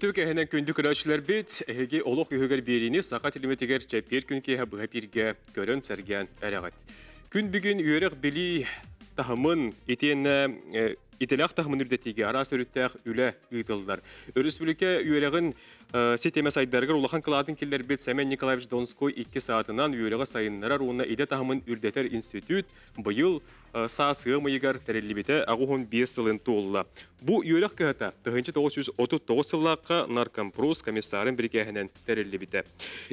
Үйтүк әһенен күндү көрәчләр бит, эһеге олық үһөгер берини сақа телеметигер чәпер күнке кеһә берге бирге көрөн сәргән әрәгат. Күн бүген үйрәк били тахымын итенә э, ителәк тахмын үрдәтиге ара сөрүттәк үлә ыйтылдар. Республика үйрәген э, сетеме сайдаргар улахан кыладын келдер бит Семен Николаевич Донской 2 саатынан үйрәге сайыннар руна иде тахмын үрдәтер институт быйыл Э, саасыға мұйығар тәрелебеті ағуғын 5 сылын туылла. Бұ үйелік қағыта 1939 сыллаққа наркомпрос комиссарын бірекәхінен тәрелебеті.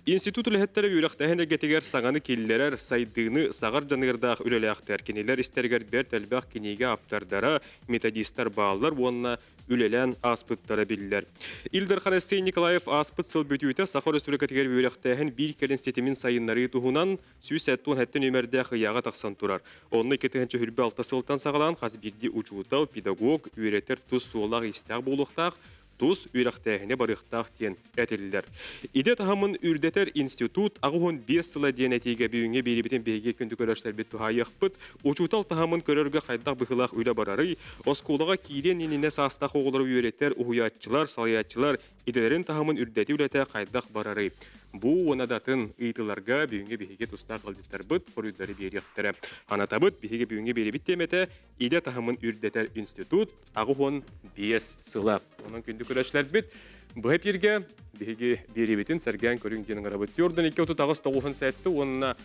Институт үліхеттері үйелік тәхіне кетігер сағаны келілерер сайдыны сағар жанығырдақ үлелі ақтар кенелер істергер бер тәлбәқ кенеге аптардара методистар бағалар онына үлелән аспыт тарабиллер. Илдар Ханастей Николаев аспыт сыл бөтүйті Сахар Республика тегер бөйрәқтәһін бир келінстетімін сайынлары тұғынан сүйіс әттуын әттен өмірді қияға тақсан тұрар. Онны кетігінші хүрбі алты сылтан сағалан қаз бірді учуытау педагог, үйретер тус суылақ истәқ болуқтақ, туз үйрақтәғіне барықтақ тен әтелілер. Иде тағамын үрдетер институт ағуын 5 сылы ден бүйіне бүйінге бейбетін бейге күнді көрәштер бет тұхай ақпыт, учутал тағамын көрерге қайдақ бұқылақ үйлі барары, осколаға кейлен еніне састақ оғылары үйреттер ұхуятчылар, салаятчылар, иделерін тағамын үрдеті үлеті қайдақ барары. Бу онадатын ыйтыларга бүйүңге биһиге туста кылдыттар быт поруйдары бериэхтере. Анатабыт биһиге бүйүңге беребит темете иде тахамын үрдетер институт агухон биес Сыла. Онан күндү көрөшлөр бит. Бу хеп жерге биһиге беребитин сәргән көрүнгенин арабыт йордан 2 тагыз онна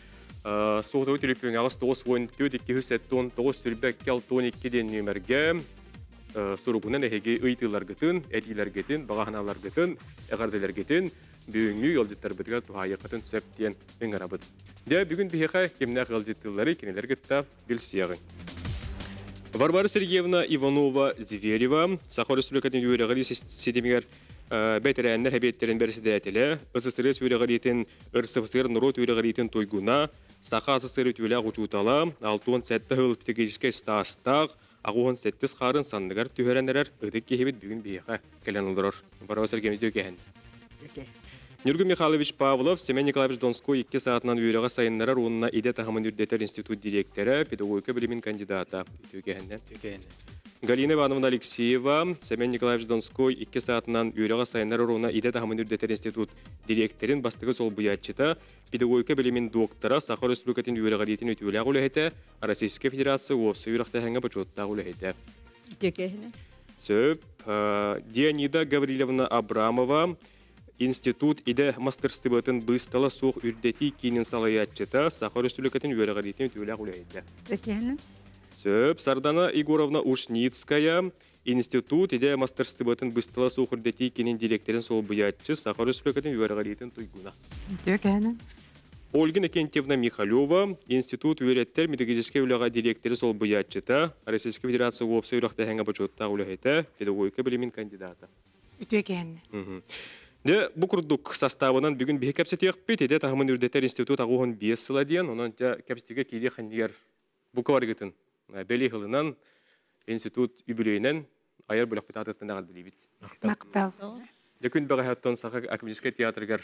ден э, бүйіңі елжеттарбытыға тұғайықатын сөптен үңірабыт. Де бүгін бігеға кемнәқ елжеттілері кенелергітті білсияғын. Варвара Сергеевна Иванова Зверева, Сахар Республикатын үйрегілі сетемегер э, бәтірәннер әбеттерін бәрсідәтілі, ұсыстырес үйрегілетін ұрсывыстыр нұрот тойгуна, Саха асыстыры түйлі ғучутала, алтуын сәтті стастақ, ағуын қарын сандығар түйерәнерер бүгін бейіға ұлдырыр. Нюргу Михайлович Павлов, Семен Николаевич Донской, екі саатынан үйреға сайыннары руынына иде тағамын үрдетер институт директоры, педагогика білімін кандидата. Галина Ивановна Алексеева, Семен Николаевич Донской, екі саатынан үйреға сайыннары руына иде тағамын үрдетер институт директорин бастығы сол бұятчыта, педагогика білімін доктора, Сахар Республикатын үйреға дейтін өтеуілі ғулі Российская Федерация осы үйрақта хәңі бұчотта ғулі Сөп, э, Дианида Абрамова, институт иде мастерстыбытын быстала сух үрдети кинин салаятчыта сахар республикатын үйрәгәритен түлә гүләйде. Тәкәнем. Сөп Сардана Игоровна Ушницкая институт иде мастерстыбытын быстала сух үрдети кинин директорин сол буятчы сахар республикатын үйрәгәритен туйгуна. Тәкәнем. Ольга Никентьевна Михалева, Институт Уилеттер Методической Улега директоры сол буятчыта, Российской Федерации Уопса Юрахта Хэнга Бачутта Улегайта, педагогика білімін кандидата. Үтөген. Де бу курдук составынан бүгүн бихе кепсетек бит эде тагымын үрдетер институт агуун биес сыла диен, онан жа кепсетеге кейде хандигер бу каваргытын. Бели хылынан институт юбилейнен аяр бүлек бит атыттан дагыл билибит. Мактал. Декүн бага хаттан сага академический театргар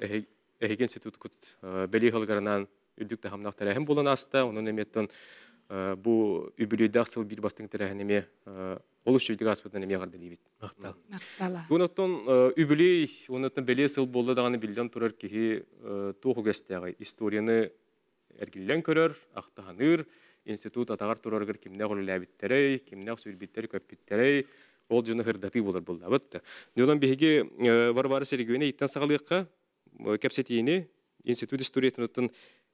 эхек институт кут бели хылгарынан үрдүк тагымнак тарахым болан аста, онан эметтен бу юбилейдах сыл бир бастың тарахынеме Олыш үйді гаспытын әме ғарды дейбіт. Мақтал. Мақтала. Онаттан э, үбілей, онаттан бәле сыл болды дағаны білден тұрар кейі э, тоқы кәстіғі. Историяны әргілден көрер, ақтағаныр, институт атағар тұрарғыр кімне ғолы ләбіттерей, кімне сүйірбіттері көппіттерей, ол жыны ғырдаты болар болды. Абытты. Недан беге э, варвары сергеуіне иттен сағалыққа кәпсетейіне институт историятын өттін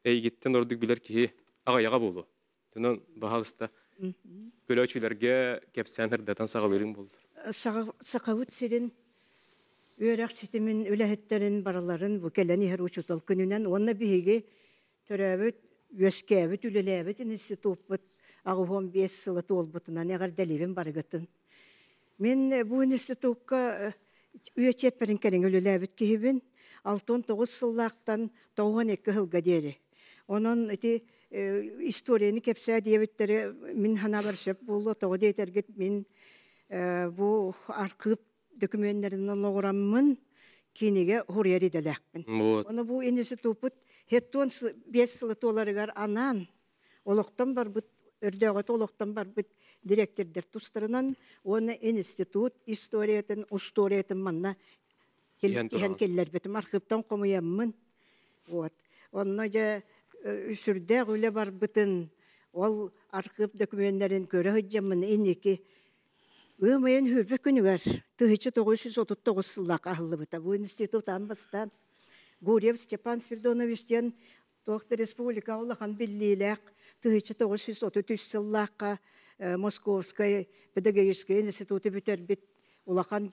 әйгеттен ордық білер кейі ағаяға болу. Дөнен бағалыста Көлөчүлерге кепсәнер дәтен сағып өрін болды. Э, сақауыт сирин өрәк ситимин үләһеттерин бараларын э, бу кәләни һәр учутал көнүнән онна биһиге төрәбүт өскәбүт үлеләбүт институтбут агыһом бес Мен бу институтка э, үйәчепперин кәрен үлеләбүт киһибин 6-9 сыллактан тоғын 2 дери. Онон Э, историяны кепсе диебиттери мин хана баршып бул отого дейтерге мин э, бу аркып документтерин олоғураммын киниге хуриери делякпин оны бу инеси тупут хеттон бес сылы толарыгар анан олоқтан барбыт өрдөгөтө бар барбыт директордер тустарынан оны институт историятын усториятын манна келлер бетим архивтан комуяммын вот онно же Э, үсүрдә үле барбытын ол архив документтерин көрө хөҗәммен инеки өмөйен хүрбе күнүгәр 1939 сыллак ахыллы быта бу институт амбастан Гурьев Степан Свердоновичтен Доктор республика улахан биллилек 1933 сыллакка э, Московской педагогический институты бүтер бит улахан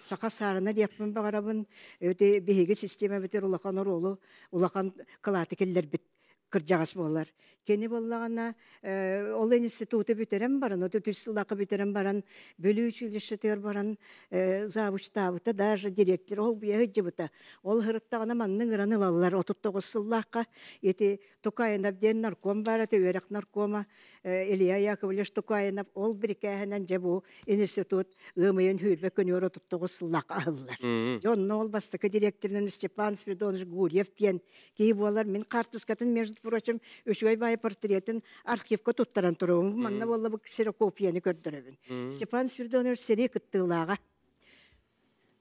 сақа сарына деппін бағарабын өте беге система бітер улахан оролу улахан кылаты келлер бит кыржагас болар Кени боллагана э, ол институты бүтерен баран, өтө түс сылақы бүтерен баран, бөлүүчү училищетер баран, э, завучтабыта, даже директор, ол бұя жыбыта. Ол ғырыттағына маннын ыраны лалар, 39 сылаққа, еті Тукайын әбден нарком бара әті наркома, э, Илья Яковлевич Тукайын ол бір же бу институт ғымайын хүрбе күні өрі 39 сылақ алылар. Жонны ол бастықы директорының Степан Спиридонович Гурьев тен, кейі болар, мен картыскатын между впрочем, үшөй бай портретін архивка туттаран тұруым, манна болла бұл ксерокопияны көрдіребін. Степан Свердонович сере кыттылаға.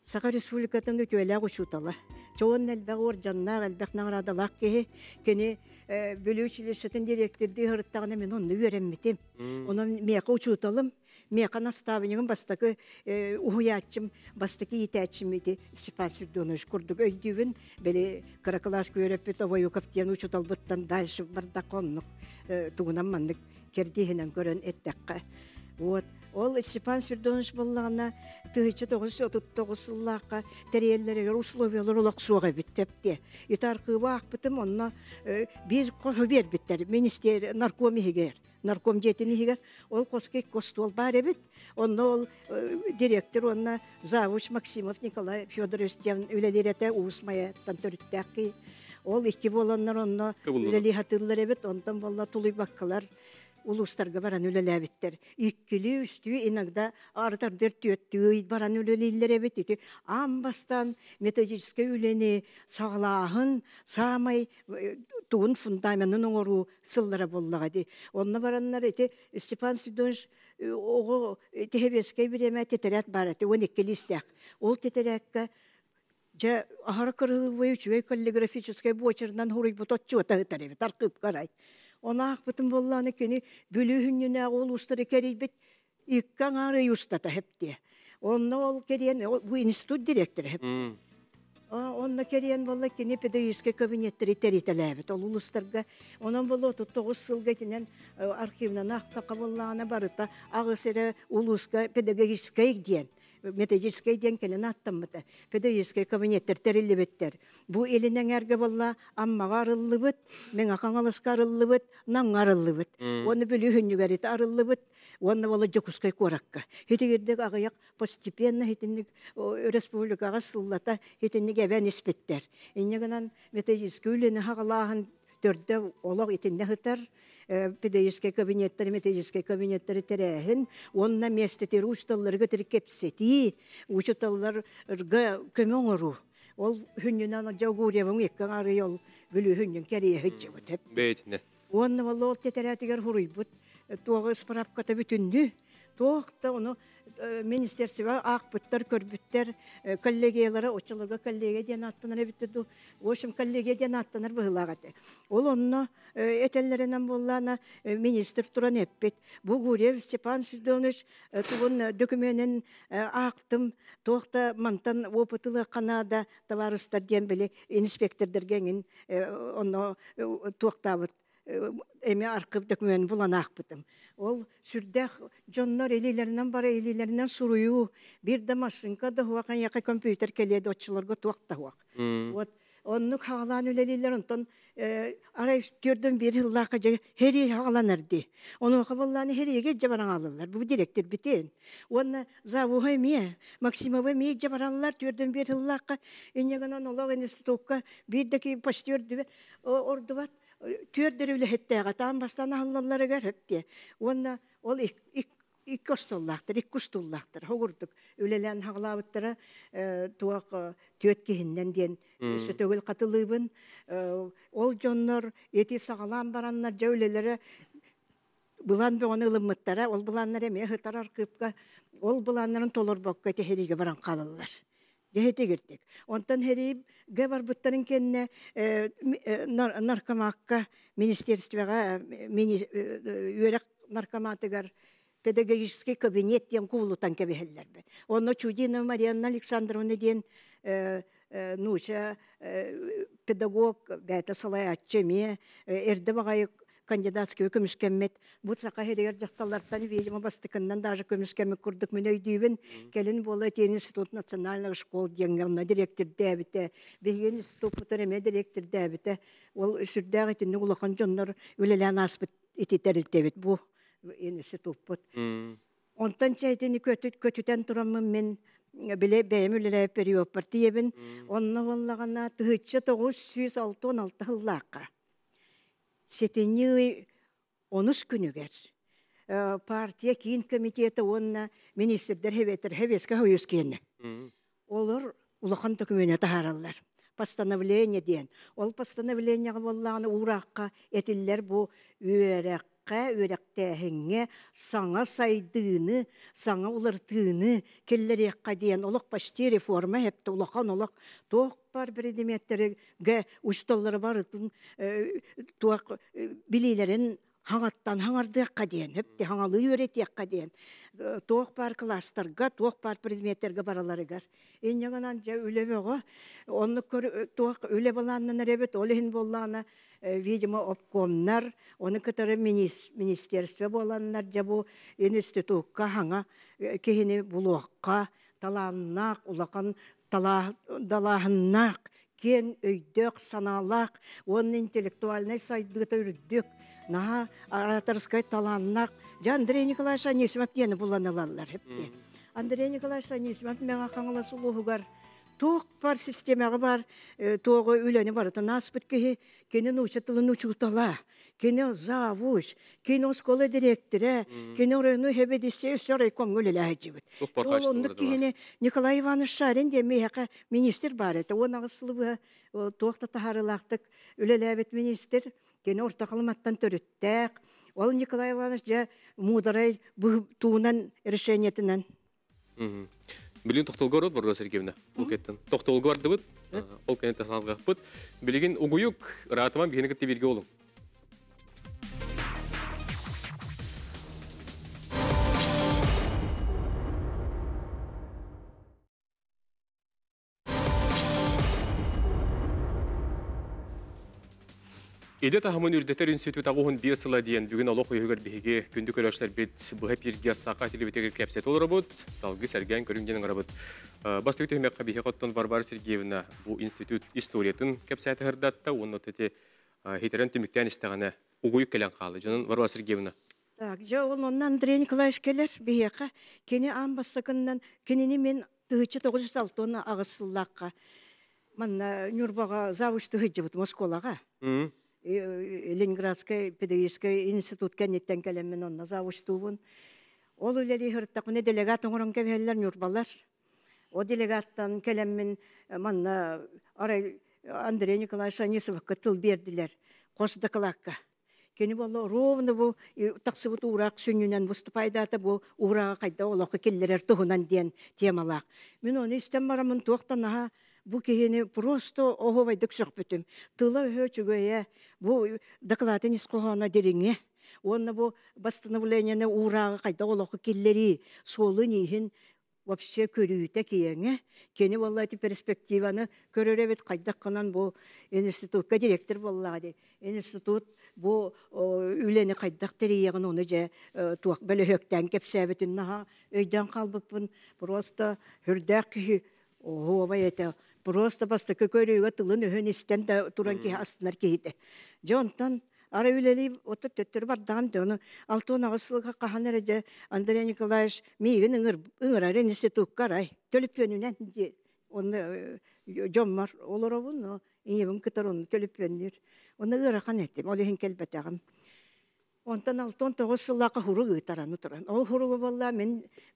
Сақа республикатының өтөйләғ ұшуталы. Чоғын әлбәғ ор жаннақ әлбәқнан радалақ кеге, кені э, бөлі үшілешетін директорды ғырыттағына мен оны өрәмметім. Оның меқы ұшуталым, меқан оставынығын бастағы ұхуячым, э, бастағы етәчім еді сипа сүрдіоныш күрдік өйдіуін, бәлі каракалаш көріп бет овай өкіптен ұчы талбыттан дальше барда қоннық э, тұғынан маннық кердейінен көрін әттәққа. Вот. Ол Степан Свердонович боллағына тыһычы тоғыз отуттоғыз сыллаққа тәреллерге условиялар олақ суға биттепте. Итар қыбақ бітім онна э, бир қоһу бер биттер министер наркомигер нарком жетіні егер ол қоскек костол бар ебет онна ол э, директор онна завуч Максимов Николай Федорович тем үлелерете уусмаяттан төрттәки ол икки болоннар онна үлелихатыллар ебет онтан болла тулый баккалар улустарга баран үлеләбиттер. Иккиле үстү иногда артардыр төттүй баран үлелиллер эбит ити. Амбастан методическе үлени саглаһын самай э, туын фундаментын оңору сыллара боллага ди. Онна бараннар ити Степан Сидонович э, э, ого тегебеске биреме тетерет бар ити. Он иккилистек. Ол тетерекке Же ахар кырыгы бойы чуэй каллиграфической бочернан хуруй бутот чуэта Онаақ бұтын болланы кені бүлі хүніне ол ұстары керейбет үккан ары ұстата хепте. Онна ол керен, бұл институт директоры хеп. Онна керен болла кені педагогический кабинеттері терителәбет. Ол ұлыстарға, онан болла 39 сыл кенен э, архивнан ақтақа боллағына барыта ағысыры ұлысқа педагогический ден методический ден келен аттаммыта педагогический кабинеттердер иллибеттер бу илинен эрге болла аммага арыллыбыт мен акаңалыска нам наңга арыллыбыт оны бүлүхүннүгерит арыллыбыт онна вола жокускай коракка хитигирдик агаяк постепенно хитинник республикага сыллата хитинник эбен испеттер иннегенан методический үлени хагалаахан олог итинне хытар Э, педагогическое кабинеттары, методическое кабинеттары тәрәһін, онна местетер ұшталларға тіркепсеті, ұшталларға көмең ұру. Ол хүннен ана жаугуреуің еккен ары ол бүлі хүннен кәрейі хүтчі бұт. Бәйтіне. Онны валла ол тетерәтігер хұруй бұт. Э, Тоғы спарапқата бүтінді. Тоқты оны Э, министерство ақ бұттар көрбүттер э, коллегиялары очылығы коллегия ден аттанар коллегияден в аттанар э. ол онно этеллерінен боллана министр туран эппит бу гурев степан свидонович тугун дөкіменін ақтым тоқта мантан опытылы қанада товарыстар ден беле инспектордер онно тоқтабыт эми аркы документ булан ол сүрдәх жоннор элилеринен бара элилеринен суруу бир да машинка да хуак яка компьютер келеди отчыларга туак да хуак вот онну хагалан үлелилер онтон э, арай төрдөн бир ыллака же хери хагаланар ди ону хабалланы хериге жабаран алалар бу директор битен онна завуга мие максимова мие жабараллар төрдөн бир ыллака гана олог институтка бирдеки почтер дүбе ордубат Төрдер үлі хеттеға таң бастан ағылалары кәріпте. Онна ол ик костоллақтыр, ик кустоллақтыр. Хоғырдық үлелен хағылабыттыра туақ төтке ден сөтөгіл қатылыбын. Ол жоннор еті сағалан бараннар жәулелері Бұлан бұғаны ұлымыттара, ол бұланнар әме ғытарар көпкі, ол бұланнарын толыр бөкке техелеге баран қалылар. Дехете Онтан хериб гэбар кенне наркомакка министерствога үйрек наркоматыгар педагогический кабинет ден куулутан кебехеллер Онно Чудинова Марианна Александровна ден нуча педагог бәті салай ме әрді кандидатский көмүскеммет бут сака херегер жакталлартан видимо бастыкыннан даже көмүскеммет курдук мен өйдүүбүн келин болы тен институт национальных школ деңгемна директор дээбите биген институт мутареме директор дээбите ол сүрдәг итинне улахан жоннор үлелен аспыт ититерилтебит бұл институт бут онтан чайтени көтүтен тураммын мен биле бәйем үлеле период партиябин онна воллагана тыгыччы тогуз жүз алты он алты сетеннюй онус күнүгер. Э, партия кийин комитеті онна министрдер хебетер хебеске хойус кенне. Олар улахан документ тахараллар. Постановление ден. Ол постановление болланы ураққа этиллер бу үйерек аққа өрәктәһіңе саңа сайдыны, саңа улыртыны, келлер яққа дейін олық паште реформа әпті олақан олық тоқ бар бір деметтері ұшталары бар ұтын э, туақ э, білейлерін хаңаттан хаңардыққа дейін, әпті хаңалы үйретекқа дейін, э, тоқ бар кластарға, тоқ бар предметтерге бараларығар. Енегінан жа өлебе ғо, оны көр тоқ өле ланнан әребет, олығын боллана, Э, видимо, обкомнар, оны кытары министерство боланнар жабу институтка хаңа э, кихини таланнақ, таланнак, улакан далахыннак, кен өйдөк саналак, онын интеллектуальный сайдыгыта үрдік, наға аратарскай таланнақ. жан Андрей Николаевич Анисимов дені буланылалар хепте. Андрей Николаевич Анисимов мен ақаңыласы ұлығығар, тоқ бар системаға э, бар тоого үлөне барата наспыт киһи кени нучатылын учутала кени завуч кени школа директора кени району хебедисе сөрөй комгүлелэжибит олонду кини николай иванович шарин де мехака министр бар это онагы сылыбы туохта тахарылактык үлелэбит министр орта ортакалматтан төрүттәк ол николай иванович жа мударай туунан решениетинен Білген тоқтолғы бар бар осы әркемді. Бұл кеттін. Тоқтолғы бар дұбыт, ол кәнетті саналға қыппыт. Білген ұғыйық, ұратыман бігенікітті берге олың. Иде тахамын үрдетер института оғын бирсыла дейін бүгін алоқ үйігір бігеге күнді көрәштер Бит. бұға пирге сақа телевитегер Кепсет олар бұд, Салги сәрген көрінгенің ара бұд. Э, Басты өте мәққа біге Варвар Сергеевна бұл институт историятын кәпсәті ғырдатта, оны төте э, хитерен түміктен истегане. ұғуы келен қалы. Жанын Варвар Сергеевна. Так, жа ол оннан Андрей Николаевич келер бігеға, кені аң бастықыннан, кенені мен тұғычы 906 оны ағысыллаққа. Манна Нюрбаға завуч тұғычы бұд, Москолаға. Э, Ленинградской педагогический институт неттен келеммен онна завуштуубун. Ол үлели хырттакуне делегат оңорон кебеллер нюрбалар. О делегаттан келеммен э, манна арай Андрей Николаевич Анисовка тыл бердилер. Қосты кылакка. Кені болла ровно бұл тақсы бұт ұрақ сүнінен выступайды аты бұл ұраға қайда олақы келдерер тұғынан ден темалақ. Мен оны істен барамын тоқтан аға бу киһини просто оһовай дөк тыла өһө чүгөйэ бу докладын искохона дириңе онна бу восстановлениене урагы кайда олоху киллери солы нихин вообще көрүүтэ киеңе кени болла эти перспективаны көрөребит кайдаккынан бу институтка директор боллагади институт бу үлени кайдак терияғын оны же э, туак калбыппын просто хүрдәк киһи ого просто баста көкөрөйгө тылын өһөн истен да туран ки астынар киһите жонтон ара үлелей отто төттөр бардагам де ону алтуун агысылга каханар эже андрей николаевич миигин ыңыр ыңырар эниси туккарай төлөпөнүнен оны э, жоммар олоробун иебин кытар оны төлөпөнүр оны ырахан этим ол эхин келбетагам Онтан алтон тоғыз сыллақы хұры ғытараны тұран. Ол хұрығы болла, мен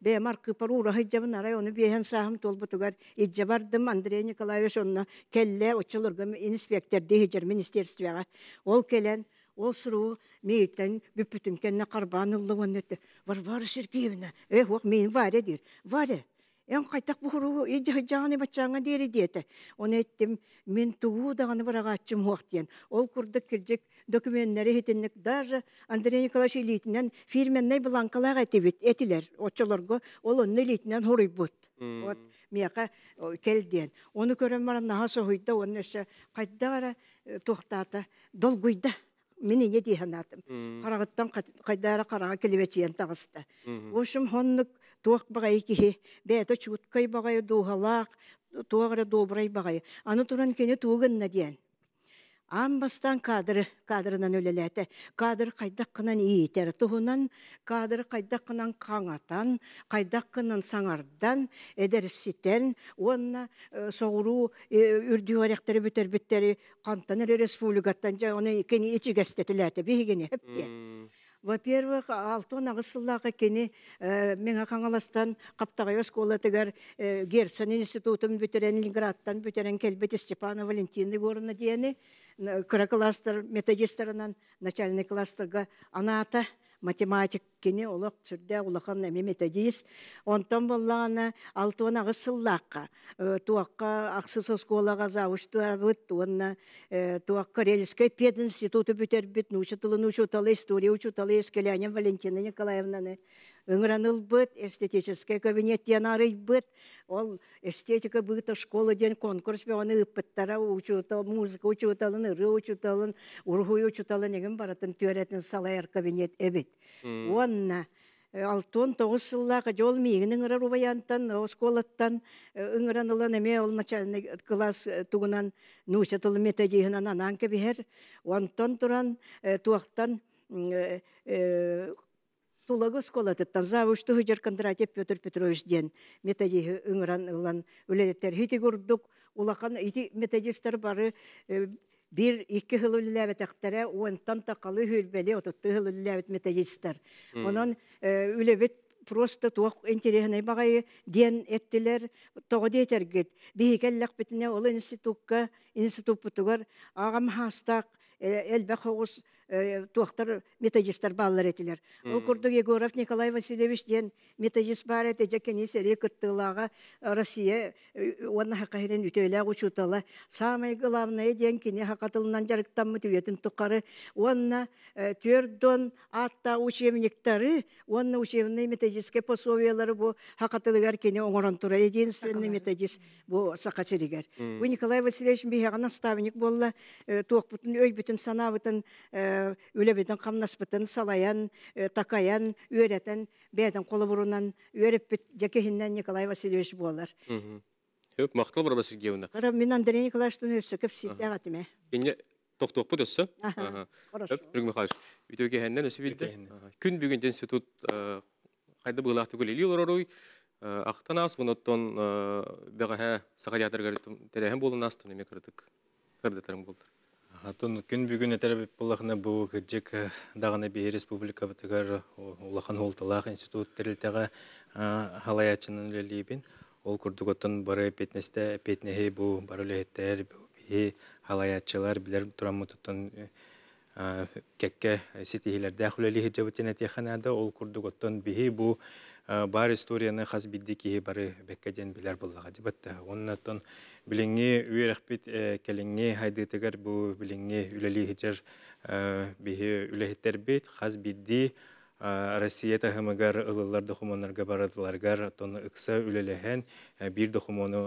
бәмар кыпар ұрахы жабын арай, оны бейхен сағым толбы тұғар. Иджа бардым Андрей Николаевич онына кәлі ұчылырғы инспектор дейхеджер министерствияға. Ол келен, ол сұру мейтен бүппүтін кәнне қарбанылы оны өтті. Варвара Сергеевна, эх, оқ мен варе дейір. Варе, Эн қайтақ бұхыру, ей жағаны бачаңа дері деді. Оны еттім, мен туғу дағаны бараға атчым оқтен. Ол күрдік келдік документтері хетінік, даже Андрей Николаевич Ильитінен фирменней бланкалаға әтебет, әтілер, отчыларға, ол онны Ильитінен хұрый бұд. Вот, мияқа келден. Оны көрем баран наға соғыйда, оны үші қайтда бара тоқтаты, долгуйда мені не дейін атым. Қарағыттан қайдары қараға келебечен тағысты. Ошым хоннық туох бағай киһи бээтэ чууткай бағай дуухалаах туоҕара бағай аны туран кені тугынна дейін. Ам бастан кадры кадрынан өлеләтә. Э. Кадр кайдак кынан иитер туһунан, кадр кайдак кынан каңатан, кайдак кынан саңардан, эдерситен, онна э, соғуру э, үрдүәрәктәре бүтәр биттәре кантан республикаттан жа оны кени ичигәстәтеләтә бигене Во-первых, алтон ағысыллаға кені э, меңа қаңаластан қаптағай қолы тігер э, Герсон институтын бүтерен Ленинградтан бүтерен келбеті Степана Валентины горына дейіні, күрі методистерінен начальный кластерға аната математик кене олох түрде улахан эми методист онтон боллана алтуана гысыллакка э, туакка аксысыз школага завуштарбыт туанна э, туакка рельской пединституты бүтербит нучы тылын история учуталы эскеляне валентина николаевнаны ыңыраныл быт, эстетический кабинет ден арый быт, ол эстетика быта школа ден конкурс бе оны ыппыттара учутал, музыка учуталын, ыры учуталын, урхуй учуталын еген баратын төретін салайар кабинет эбит. Онна, э, алтон тоғыз сыллаға жол мейгінің ырар убаянтан, осколаттан, э, ыңыранылан әме ол начальный класс э, туғынан нушатылы методигынан анан кебігер, онтон туран, туақтан, тулагы сколатыттан Кондратьев Петр Петрович ден методи ыҥыран ылан үлэлеттер хити методисттер бары э, бир икки хыл үлэлэбэтэхтерэ хыл методистер э, просто тоқ интересный багай ден эттилер того кет ол институтка институт бутугар агам Э, туақтар методисттар баллар этилер. Ол курдук Егоров Николай Васильевич ден методист бар эте жакени сере кыттылага э, Россия уанна э, хакаһитен үтөйләг учутала. Самый главное ден кине хакатылынан жарыктанмы түйөтүн тукары уанна төрдон атта учебниктары уанна учебный методистке пособиялары бу хакатылыгар кине оңорон тура единственный методист бу сакачеригер. Бу Николай Васильевич бияга наставник болла тоқ бүтүн өй бүтүн санабытын Э, үлебеден қамнаспытын салаян, э, такаян, үйреттен, бәден қолы бұрынан, үйреппет Николай Васильевич болар. Хөп, мақтылы бұра басыр мен Андрей Николаевич тұны көп сетті Бенне тоқ-тоқ бұд өсі? Аха, хорошо. Күн бүгін институт қайда э, болды. Атын күн бүгін әтәрбіп болақына бұл күджек ә, дағына бей республика бұтығар олақан институт тірілтіға ә, халаячының лөлейбін. Ол күрдіготтың бары петнесті петнехе бұл бары лөлеттер бей халаячылар білер тұрамы тұттың ә, кәкке сетихилерді әқілөлі хиджабытен әтеханада ол күрдіготтың бей бұл Э, бар историяны хас билди бары беккеден билер деп дибатта оннатон билиңи үйрехпит э, келиңи хайдытыгар бу билиңи үлели хичер э, бихи үлехиттер бит хас билди Россия тахымыгар ылылар дохумонарга барадыларгар тоны ыкса үлелехен бир дохумону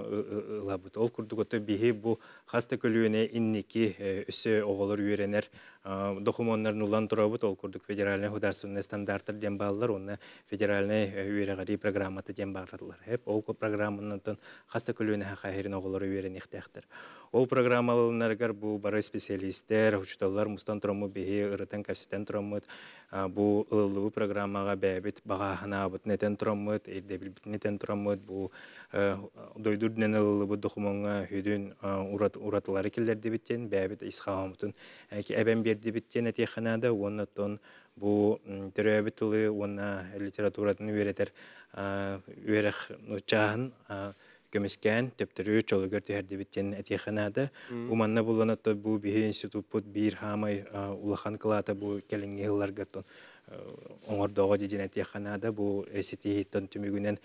ылабыт. Ол күрдіготы бихи бу хаста көлуіне инники үсі оғылыр үйренер документларын улан турабыт ол курдук федеральный государственный стандарттар ден баллар уны федеральный э, үйрәгәри программаты ден бардылар Хеп ол программаны тон хаста көлөнә хәйрен оглар үйрән ихтяхтыр. Ол программаларга бу бары специалисттер, учталар мустан турмы беһи ырытан капситан турмы бу ыллы программага бәбит багахана бут нетен турмы ирде бит нетен турмы бу э, дойдур ден ыллы бу документга хүдүн урат уратлары килдер дебиттен бәбит исхамтын кэрдибиттен этиханада уонна тон бу төрөбү тылы уонна литературатын үөретер үөрэх чаан көмүскән төптөрү чолугөр тиһердибиттен этиханада уманна булланатта бу бии институт бир хамай улахан кылата бу келинге ылларга тон оңордоого жижинен тиэханаада бу эсити тон түмүгүнен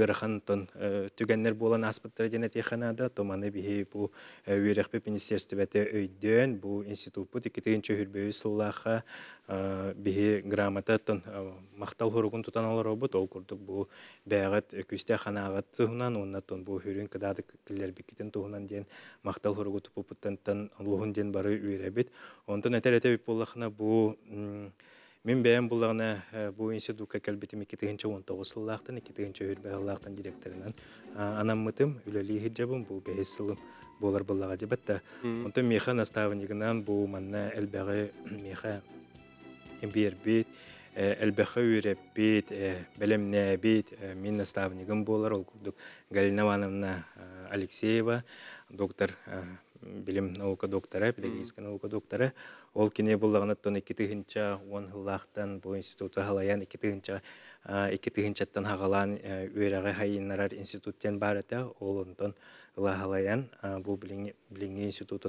ырахан тон э, түгеннер болан аспыттар жена тиэханаада томаны биһи бу үөрехпе э, министерствобете өйдөн бу институтпу тикитигин чөһүрбөйү сыллааха э, биһи грамотатон тон мактал хоругун тутан олоробут ол курдук бу бээгат күстэ ханаагат туунан уонна бу хүрүн кыдаады киллербиккитин туунан диэн мактал хоругу тупупуттантан олуһун диэн бары үөрэбит онтон этер этебит буллахына бу Мен бәйін бұлағына ә, бұл институтқа кәлбетіме кетігінші 19 сыллақтан, кетігінші үрбәғылақтан директорынан анам мұтым, үләлі хиджабым, бұл бәйіс сылым болар бұлаға дебатта. Онты меха наставынегінан бұл манна әлбәғі меха бербет, ә, әлбәхі үйрәппет, ә, бәлемнәбет, мен наставынегім болар, ол күрдік Галина Ивановна Алексеева, доктор, білім наука доктора, педагогическая наука доктора, Ол кине буллагына тон 2 тыгынча 10 хыллахтан бу халаян 2 тыгынча 2 тыгынчаттан хагалан э, хайыннарар институттен барыта ол онтон бұл бу билинге билинге тон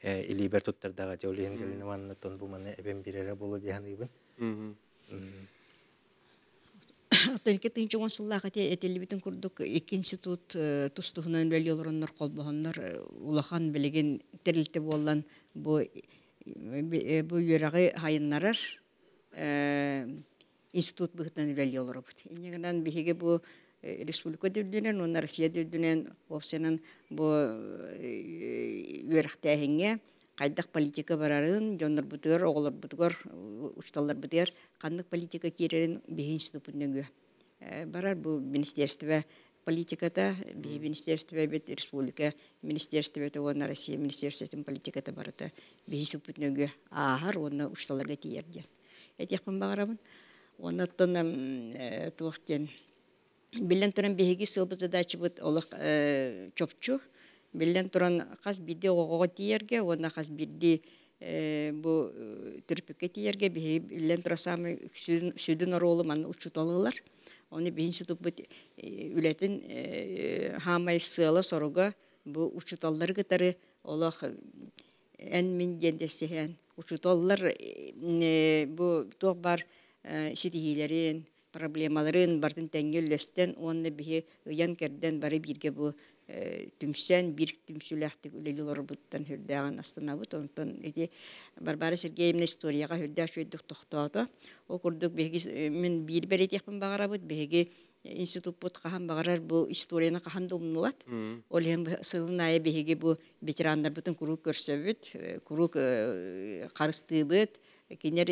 э, илибер туттардагы тон э, институт Э, бу айыннарар хайыннарар э, институт быхтан үләлі олырып. Инегінан бігеге бу э, республика дөдінен, оны Россия дөдінен, опсенен өріқті өріқтәхінге қайдық политика барарын, жонлар бұдығыр, оғылар бұдығыр, ұшталар бұдығыр, қандық политика керерін бігі институт Барар бұл министерстіпі политиката би министерстве бит республика министерстве бит оны Россия министерстве тем политиката барата би супутнеге ахар онна ушталарга тиерден. Этиякпын багарамын. оны тонам э, туохтен билен туран биһиги сылбы задача бут олық э, чопчу. Билен туран каз биде ого тиерге, оны қас биде э, бу түрпікке тиерге, билен тура самы сүдін маны учуталылар. Оны бейін сүтіп э, бұт үлетін хамай э, сығала соруға бұ ұчыталлар кітары олақ ән э, мен дендесіген. Ұчыталлар бұ тоқ бар сетігелерін, проблемаларын бартын тәңгел лөстен, оны бейі ұян кәрден бары бірге бу түмсән бирк түмсүләхтик үлелилор буттан хүрдәгән астына бут онтон эти Барбара Сергеевна историяга хүрдә шөйдүк тохтоото ол курдук беги э, мен бир бер этепин багара бут беги институт бут кахан багарар бу историяны кахан думнулат ол эм сылыная беги бу ветерандар бутын курук көрсөбүт э, курук э, карыстыбыт кинер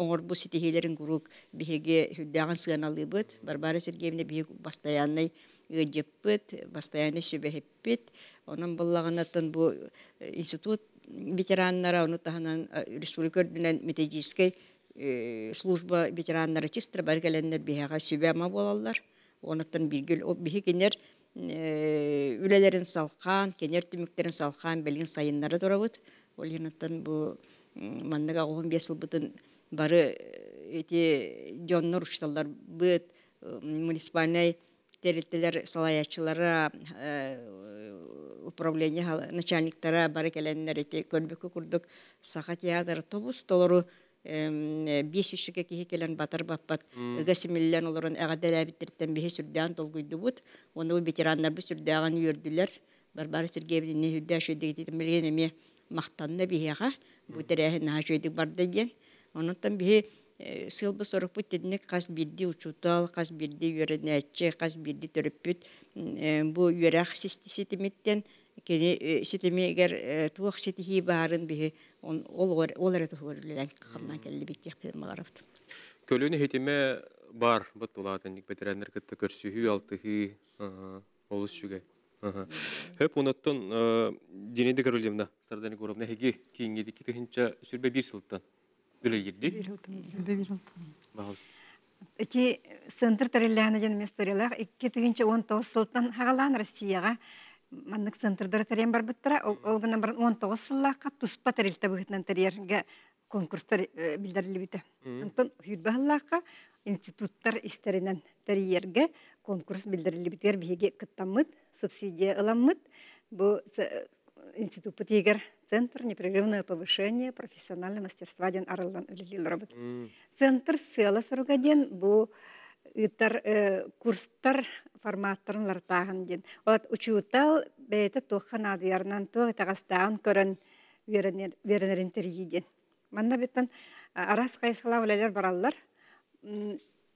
оңор бу ситихилерин курук беги хүрдәгән сыаналыбыт Барбара Сергеевна беги бастаянный ыджеппыт постоянно шебехиппит онон буллаганатын бу э, институт ветераннара ону таханан э, республика дүнен методической э, служба ветераннары чистра баргаленнер биһага сүбәма болаллар онатын биргел биһи кенер үлелерин салкан кенер түмүктерин салкан белгин сайыннары турабыт ол енаттан бу манныга он бес ыл бары эти жоннор ушталлар быт муниципальный тереттелер салаячылары э, управление начальниктара бары келеннер эти көрбөккө курдук саха театр тобус толору бес үшіге кеһе келен батар баппат ыгасимиллен олорун эгаделәбиттерттен бихе сүрдән толгуйдубут оны ветераннар бу сүрдәган үйөрдүләр барбары сергеевне хүддә шөйдегитен билген эме мактанны бихега бу терәһе наһа шөйдек бар деген онтан бихе Э, сылбы сорупут тединник кас бирди учутал кас бирди үйренәчче кас бирди төрөппүт э, бу үйрэх ситимиттен кени э, ситимигер туох ситихи баарын ол ол эрэ тухурлулан кымна келли биттех магарат бар бут улатын бетерендер кетте көрсүхү алтыхи Үлі елді? Бөбіл ұлтымын. Бағыз. Эти центр тәрелләһіне жен месторилах 2-19 сылтан хағалан Россияға маннык центрдары тәрен бар бұттыра, ол гынан 19 сыллаққа туспа тәрелті бұғытынан тәрерге конкурстар билдерілі біті. Антон хүйдбағылаққа институттар істерінен тәрерге конкурс билдерілі бітер бігі кыттамыд, субсидия ыламмыд, бұл институт бұтегер Центр непрерывное повышение профессионального мастерства ден арлан үлілін э, робот. Центр села сұругаден бұл ытар э, э, курстар форматтарын лартағын ден. Олат учуутал бәйті тоққан адыярынан тоғы тағастағын көрін веренер интерьеден. Манна беттен арас кайсыла өлелер баралар.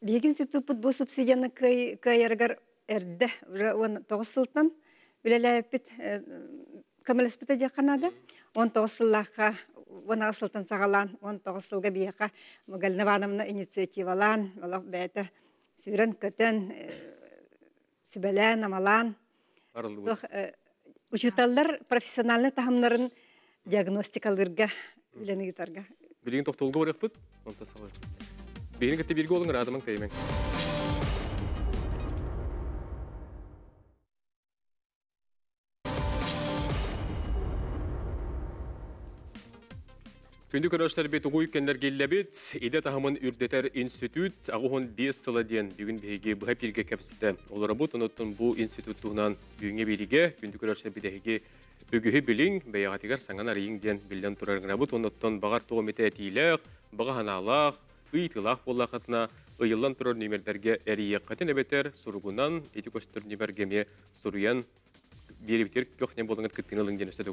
Бегин сетупыт бу субсидияны көйергер әрді, уже он тоғыз сылтын өлелер әппет көміліспіті де он тоғыз сыллаққа асылтын сағалан он тоғыз сылға инициативалан олох бәті сүйрен көтен э, сүбәлән амалан э, профессиональный тахымнарын диагностикалырга үләнегитарга Күнді көрөштер бет ұғы келді келләбет, Иде тағымын үрдетер институт ағуын 10 сылы ден бүгін бейге бұға бірге кәпсіді. Олары бұ тұныттың бұ институт тұғынан бүгінге береге, күнді көрөштер бедеге бүгігі білін, бәйағатығар саңан арайын ден білден тұрарыңына бұ тұныттың бағар тұғымете әтейліғ, баға ханалақ, ұйтылақ болақытына, ұйылан тұрар нөмелберге әрие қатын әбетер, сұрғынан, еті көстір нөмергеме сұруян беребетер көхнен болыңыз күттіңіліңден үсті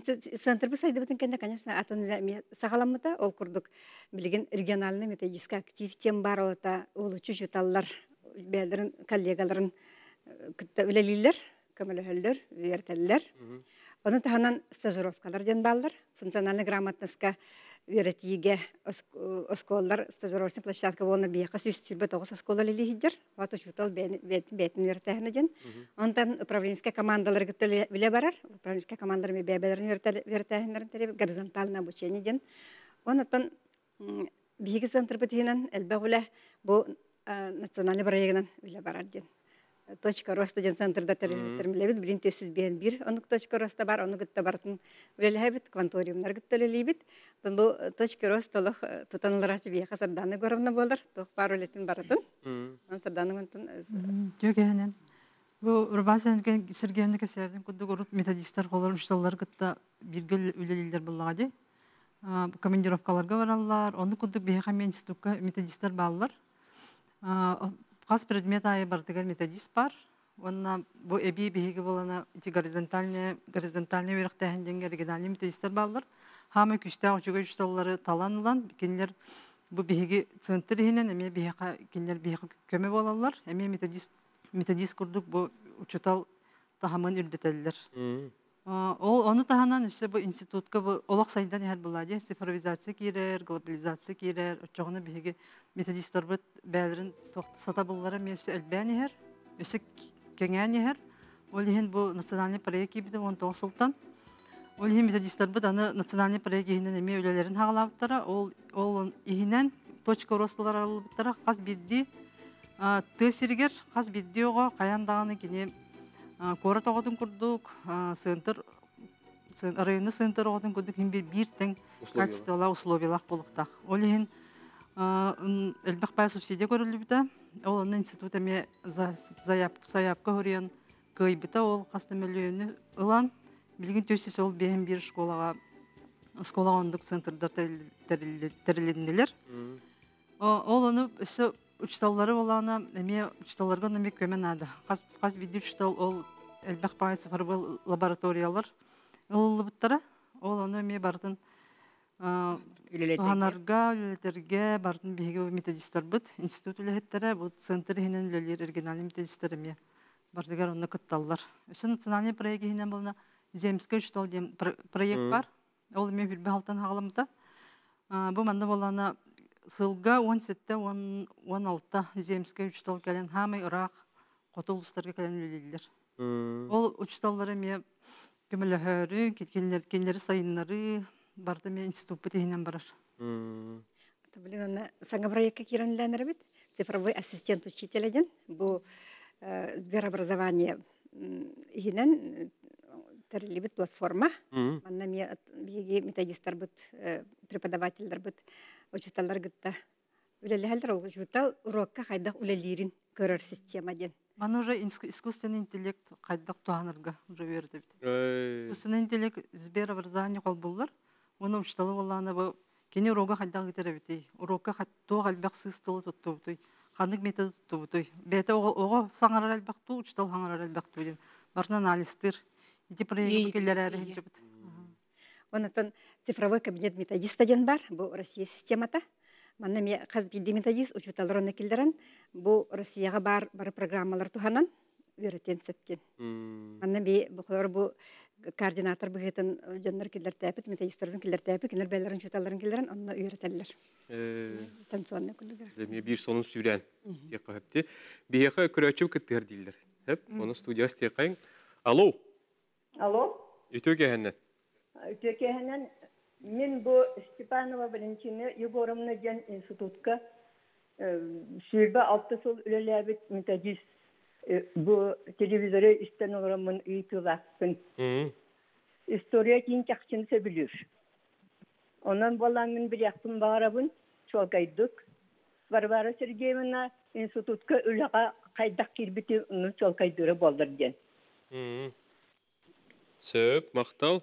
сайды сайдыбы тенкенде, конечно, атын сағаламыта, ол құрдық. Білген региональный методический актив тем бар олата, ол жүталылар, бәдірін, коллегаларын үлелілер, э, өлілер, вертелілер. Оны тағанан стажировкалар ден балдар, функциональный грамотныска үйретиге осколлар стажировочный площадка болна бияқа сүстірбе тоғыз осколлар лилихиддер вот учутал бетін вертәхіні ден онтан управленческая командалар гітті біле барар управленческая командалар ме бәбәлерін вертәхінлерін тәрі горизонтальное обучение ден онтан бигі центр бітігінен әлбәғілі бұл э, национальный проектінен біле барар ден точка роста ден центрда тәрелбеттермелебит билин төсүз биен бир онук точка роста бар ону гытта бартын үлелебит кванториумнар гытталелибит тон бу точка роста лох э, тутануларачы бияка сарданы горовна болар тох бар үлетин баратын он сарданы гонтун жөгенен э, бу урбасын ген сиргенни кесердин кудук урут методисттер колормушталлар гытта биргел үлелилер буллага ди командировкаларга бараллар ону кудук бияка мен институтка методисттер баалар Хас предмет айы бардыгар методист бар. Онна бу эби биһиги болана ити горизонтальне горизонтальне верхтәһен дәнгә региональне методистлар баллар. Хамы күчтә очуга үчтәллары таланылан кинлер бу биһиги центр һинен эме биһига кинлер биһига көме болалар. Эме методист методист курдык бу учутал тахамын үрдәтәлләр. Ол оны таһанан үссе бу институтка бу олох сайдан яһар була ди, цифровизация кирер, глобализация кирер, очогны биһиге методисттер бит бәлерин тоқты сата буллара месе әлбән яһар, үссе кеңән яһар. Ол иһен бу национальный проект кибиде 19 сылтан. Ол иһен методисттер бит аны национальный проект иһенен эме үлелерин хагалаптара, ол ол иһенен точка рослар алып тара, хас бидди, тесиргер, хас бидди ого каяндаганы кине кора тоғотын курдук сентр районны сентр оғытын курдук имбир бир тең болықтақ. условиялах болуктах олин элбахпай субсидия біта, ол аны институт заяп заявка көрүен кыйбыта ол кастамөлөөнү ұлан. Білген төсесі ол бейін бір школаға, школа ондук центрда тәрілінділер. ол ұны учталлары олана эме учталларга неме көмен ол элбах лабораториялар. Ол ол аны эме бардын Ханарга, үлелетерге бардын биге методисттер бут, институт үлелетере бу центр хинен үлелер оригинальный методисттер эме. Бардыгар кытталлар. национальный проект болна проект бар. Ол эме Бу сылга он сетте он он алта земская учитал кален хамы ирақ кото улустарга кален үлелилер ол учиталлары ме көмөлөһөрү кеткендер кендери сайыннары барды мен институт битигинен барар блин аны саңа проектке киренләнер бит цифровой ассистент учитель ден бу э, сберобразование игинен э, терлибит платформа анна ме методистар бит э, преподавательдер бит очуталар гытта. Үлелләһәлдер ол жутал урокка хайдах үлеллирин көрөр система ден. Мана уже искусственный интеллект хайдах туанырга уже берди бит. Искусственный интеллект Сбер образование кол буллар. Оны учталы болланы бу кене урокка хайдах кетер бит. Урокка хаттуу албак сыстылы тутту бит. Ханык метод тутту бит. Бете ого саңарар албак туу, учтал ханарар албак туу ден. Барнан алистер. Ити проект келләре бит. Онытын цифровой кабинет методиста ден бар, бұл Россия системата. Манна ме қаз білді методист ұчуталырына келдірін, бұл Россияға бар бары программалар тұханан, үйретен сөптен. Манна бе бұқылар бұл координатор бұғытын жандар келдер тәпіт, методистердің келдер тәпі, кенер бәлерін ұчуталарын келдерін, онына үйретелер. Э. Танцуанны күндігір. Бір соның сүйрен, тек қағыпте. Бияқы күрәчіп күттігір дейлер. Оны студиясы тек қайын. Алло. Алло. Үтеу кәйіннен төкеһенен мен бу Степанова Валентина Егоровна ден институтка сүйбе алты сыл үлеләбит методист бу телевизоры істен орамын үйтүлакпын. История кин чакчын сөбүлүр. Онан балам бір бир яктым барабын чолкайдык. Варвара Сергеевна институтка үлөка кайдак кирбити ну чолкайдыры болдур ден. Сөп, мақтал.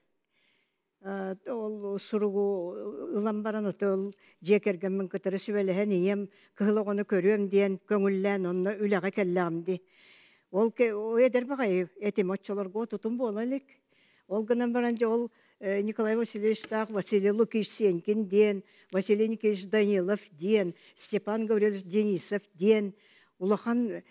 ол суругу ұлан баран отыл жекергеммин көтөрө ем ием ғоны көрем дейін, көңілден көңүллән онно кәлігім дей. ол эдер бағай этим отчолорго тутум буола ол ғынан баран жа, ол николай васильевич тағы василий Лукиш Сенкин дейін, василий Никиш данилов дейін, степан гаврилович денисов дейін улахан э,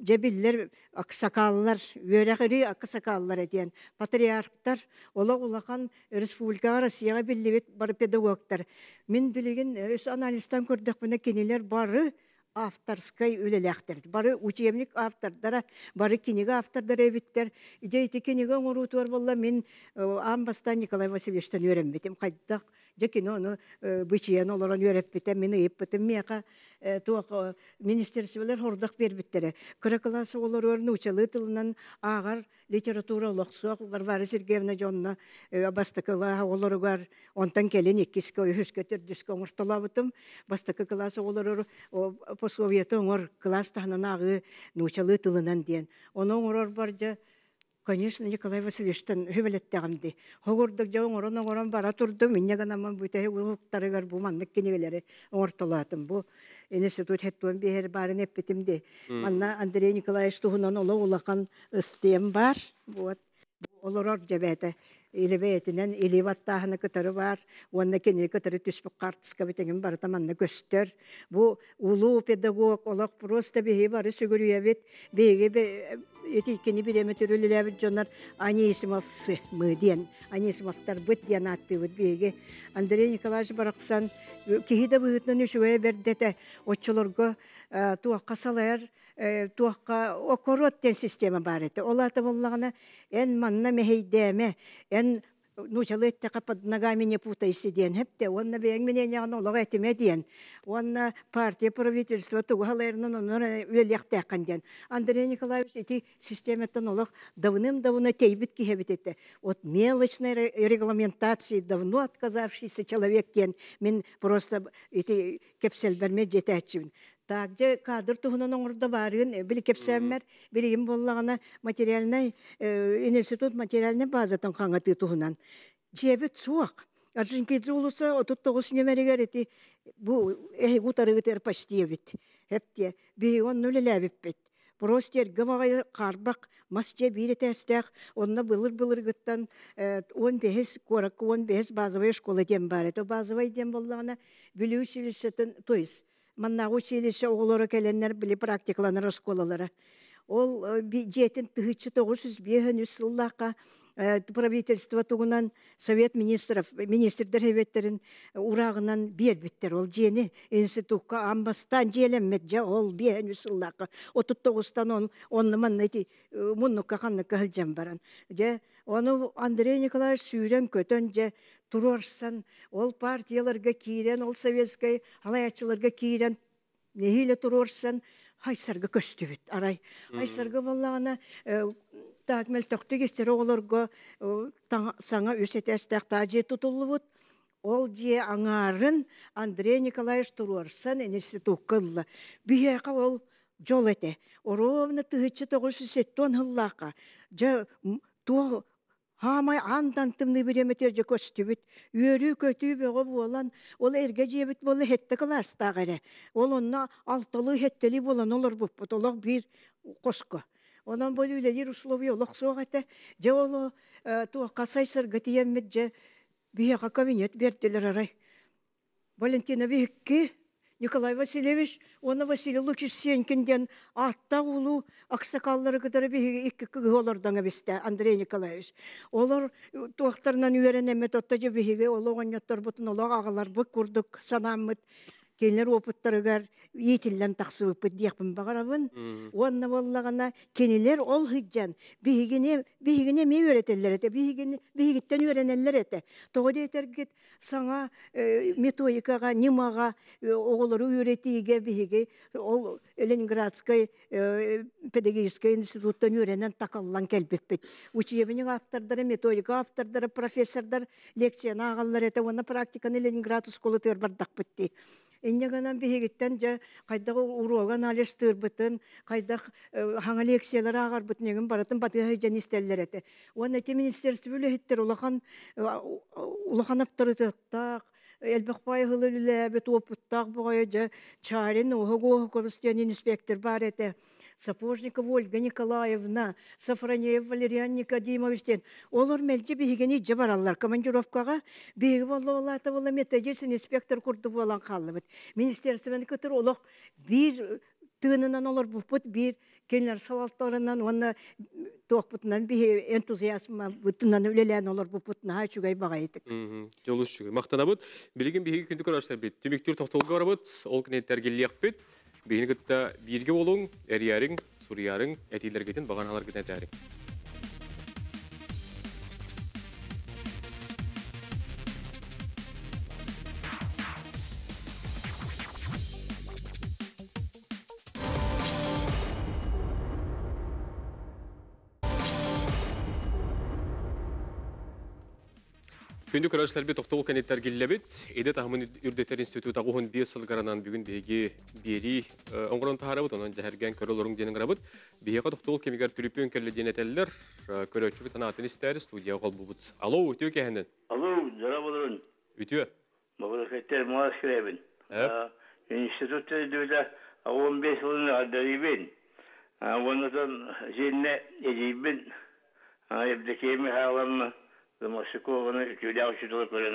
жебиллер аксакаллар үөрәхри аксакаллар деген патриархтар ола улахан республика россияга биллибит бар педагогтар мин билигин өз э, анализдан көрдөх мына кинилер бары авторской үлеләхтер. Бары учебник автордар бары кинега автордар эбиттер. Иде ите кинега оңырутуар болла, мен э, амбастан Николай Васильевичтен өйрәнбетем. Кайдак, же киноны бычиян олоран өйрәп бетем, мені еп бетем мияка Э, туох э, министерстволер хордох бербиттере. Кыракыласы олар өрнү учалы тылынан агар литература лохсуак Варвара Сергеевна жонна э, бастыкыла олоругар онтан келен иккиске үйүскө төрдүскө оңортолабытым. Бастыкы классы олорор посоветы оңор класс тахнанагы нучалы тылынан диен. Оно оңорор баржа Конечно, Николай Васильевич, Васильевичтен хүмелеттегімді. Хоғырдық жауын орын оңырын бара тұрды, мене ғанамын бұйтахи ұлықтарығар бұл маннық кенегелері оңыртылатын бұл. Институт хеттуын бейер барын әппетімді. Манна Андрей Николаевич тұхынан олы олақан ұстем бар. Олырор жабәді илебеетинен илип аттааһына кытары бар уонна кини кытары түспүк картыска битигин барыта манна көстөр бу улуу педагог олох просто биһи бары сүгүрүйэбит биһиги этикини биреме төрүлүлэбит жонар анисимовсы мы анисимовтар быт диен аттыбыт биһиги андрей николаевич бараксан киһи да быһытынан үсүгэ бердете оччолорго э, туакка салаяр Э, туаққа окорот ден система бар еді оларды боллағына эн манна мехейдеме эн нучалетте капад ногами не путайся ден хепте онна бең мене яны олог этиме ден онна партия правительство тугалернын онор үлелехте канден андрей николаевич эти системеттен олог давным давно тейбит кихебитете от мелочной регламентации давно отказавшийся человек мен просто эти кепсел берме жетечимин Также кадр бар оңорда барын э, биликепсәммәр, билигим материальный э, институт материальный базатын каңаты туһунан. Жебе цуак. Аржинки зулуса отут тогус бу эһи гутары гытер почти бит. Хәптә бей он нулеләбеп бит. Простер гымагай карбак масче бире тәстәк, онна былыр-былыр гыттан 15 э, 15 базовая школа дем бар. Это базовая дем то есть маннагы училище оголору келеннер били практикаланыр школалары ол жетин э, тыгычы тогуз жүз биэхен үс сыллаакка Э, правительство тугунан совет министров министрдер ұрағынан э, урагынан биэрбиттер ол жені институтқа амбастан жиэленмет жа ол биэн үсыллаакка отуттогустан он оннуман эти э, муннукка ханныкка хылжан баран же ону андрей николаевич сүйрен көтөн же тұрарсан ол партияларға кейден ол советский алаячыларга кейден нехиле тұрарсан айсарга көстіп арай айсарга баллагана тақ мөлтөктік істері оларға э, саңа өсетестіқ тажи тұтылуыд. Ол де аңарын Андрей Николаевич Туруарсан институт кылла. Бүйеқа ол жол эте Оровна тыгычы 970 хыллақа. Жа туа Хамай андан тымны береметер же көстүбүт. Үйөрү көтүү бөгө болан, ол эрге жебит болы хетте класс тагыре. Ол онна алтылы хеттели болан олар буппут. бир коско онон болу лелир әті. Жа эте же қасай э, сыр ғыты емміт жа биэха кабинет бердилер арай валентина Бекке, николай Василевич оны василий лукич сенькинден атта улу күдірі кыдыры екі күгі олардың әбісті, андрей николаевич Олар э, туактарынан үөренемет отто же биһиги олооньоттор бутун олоо агалар бык курдук келер опыттарыгар иитиллен тахсыбыппыт диэхпин багарабын Онна боллагана кенилер ол хиджан. биһигине биһигине ме үөретеллер эте биһигиттен үөренеллер эте тоо кет, саңа э, методикага нимага э, оголору үйретииге биһиги ол ленинградской э, педагогический институттан үйренен такаллан келбиппит Учебник автордары методика автордары профессордар лекцияны агаллар эте уонна практиканы ленинград ускулы битти. Эннеганан бихигиттен же кайда уроган алестыр бытын, кайда э, хаңа лекциялар агар бытнеген баратын батыга жан истерлер эте. Уан эти министерство бүлөһиттер улахан э, улахан аптырытыктак, Элбақпай хылы лүлі бет опыттақ бұғайы жа чарын оғы инспектор бар әті. Сапожников Ольга Николаевна, Сафронеев Валериан Никодимовичтен. Олар мельче бігені жабараллар командировкаға. Бегі болы олаты болы методесін инспектор құрды болан қалды бұд. Министерствен көтір олық бір тыынынан олар бұппыт бір келінер салалттарынан оны тоқпытынан бі энтузиазма бұттынан өлелән олар бұппытына хачугай баға етік. Жолыс жүгі. Мақтана бұт, білген бігі күнді көрашылар бұд. Түміктер тоқтылғы бар бұд, ол күнен тәргелі яқ бұд. Бейін күтті берге болуң, әріярың, сұрыярың, әтейлер кетін, бағаналар кетін Күнді көрәш тәрбет оқтол кәне тәргелләбет, әді тағымын үрдетер института ғуғын бе сылғаранан бүгін беге бері э, оңғырын тағарабыт, онын жәһәрген көріл денің рабыт, беге оқтол кемегер түріпен кәрлі денетәлілер, э, көрәші біт анатын істәрі студия ғол бұбыт. Алло, өтеу кәхінен? Алло, жара болырын. Өтеу? Мағырқеттер Moskova'nın Hülya Uşudulu Kölün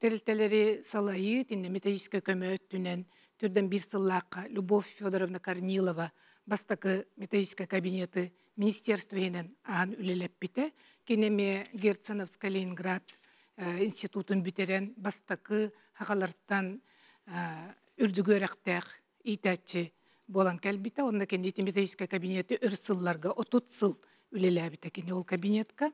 тәрелтелері салайы, тінне методическа көмөттінен, түрден бір сыллаққа Любовь Федоровна Корнилова бастакы методическа кабинеты министерствоенен ан үлелеп бите, кенеме герценовск Ленинград институтын бүтерен бастакы хағаларттан үрдігөрәқтәқ, итәтчі болан кәлбіті, онна кенде методическа кабинеті үрсылларға отут сыл үлеләбіті кене ол кабинетка.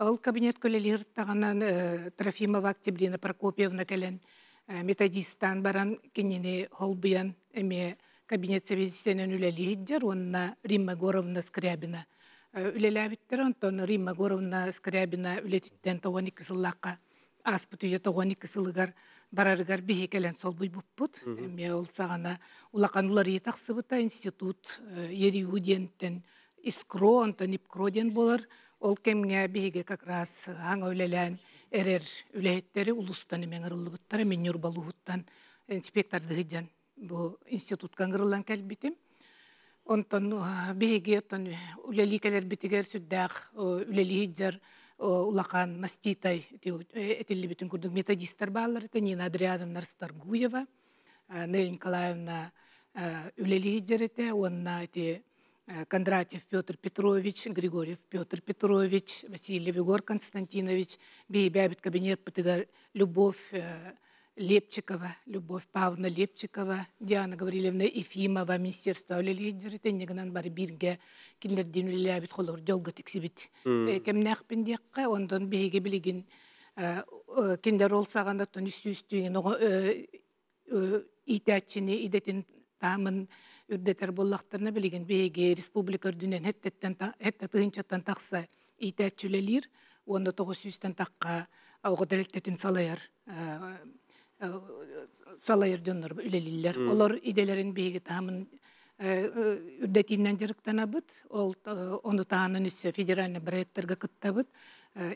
Ол кабинет көлелер тағанан э, Трофимова Октябрина Прокопьевна кәлін э, методистан баран кенене бұян әме кабинет советтенен еддер, онна Римма Горовна Скрябина. әбіттер, э, онтон Римма Горовна Скрябина үлетіттен аспыт үйе тоғын екі кысылығар барарыгар бихи кәлін сол буй буппут. Эме ол сағана улақан улар бұта институт, ер искро, антон Ипкроден болар. Ол кемге биге как раз э, аңа үлелән эрер үләйттері улустан мен ырылыбыттары мен юрбалуһуттан э, инспекторды гыджан бу институтка ырылан кәлбитим. Онтон э, биге тон үлели келер битигер сүддәх үлели улакан маститай этилли битин күрдүк методисттер баалар это Нина Адриановна Старгуева, Нель Николаевна үлели гыджар онна Э, Кондратьев Петр Петрович, Григорьев Петр Петрович, Васильев Егор Константинович, Бейбябит Кабинет Патыгар Любовь э, Лепчикова, Любовь Павловна Лепчикова, Диана Гавриловна Ефимова, Министерство лидеры, тенегінан бар бирге, килерден ләбит холор жолга тексибит. Э, Кемнәк пиндекке, ондан бейге Белигин, кендер олсағанда тон үсті үстігін, Идетин Тамен, үрдетер боллақтарына білеген беге республика үрдінен хетте тыынчаттан тақса итәтчүлелир онда тоғыз жүзден таққа оғыдәліктетін салаяр салайыр жоннор үлелилер олар иделерин беги тамын үрдетинен абыт ол ону таанын үсө федеральный проекттерге кыттабыт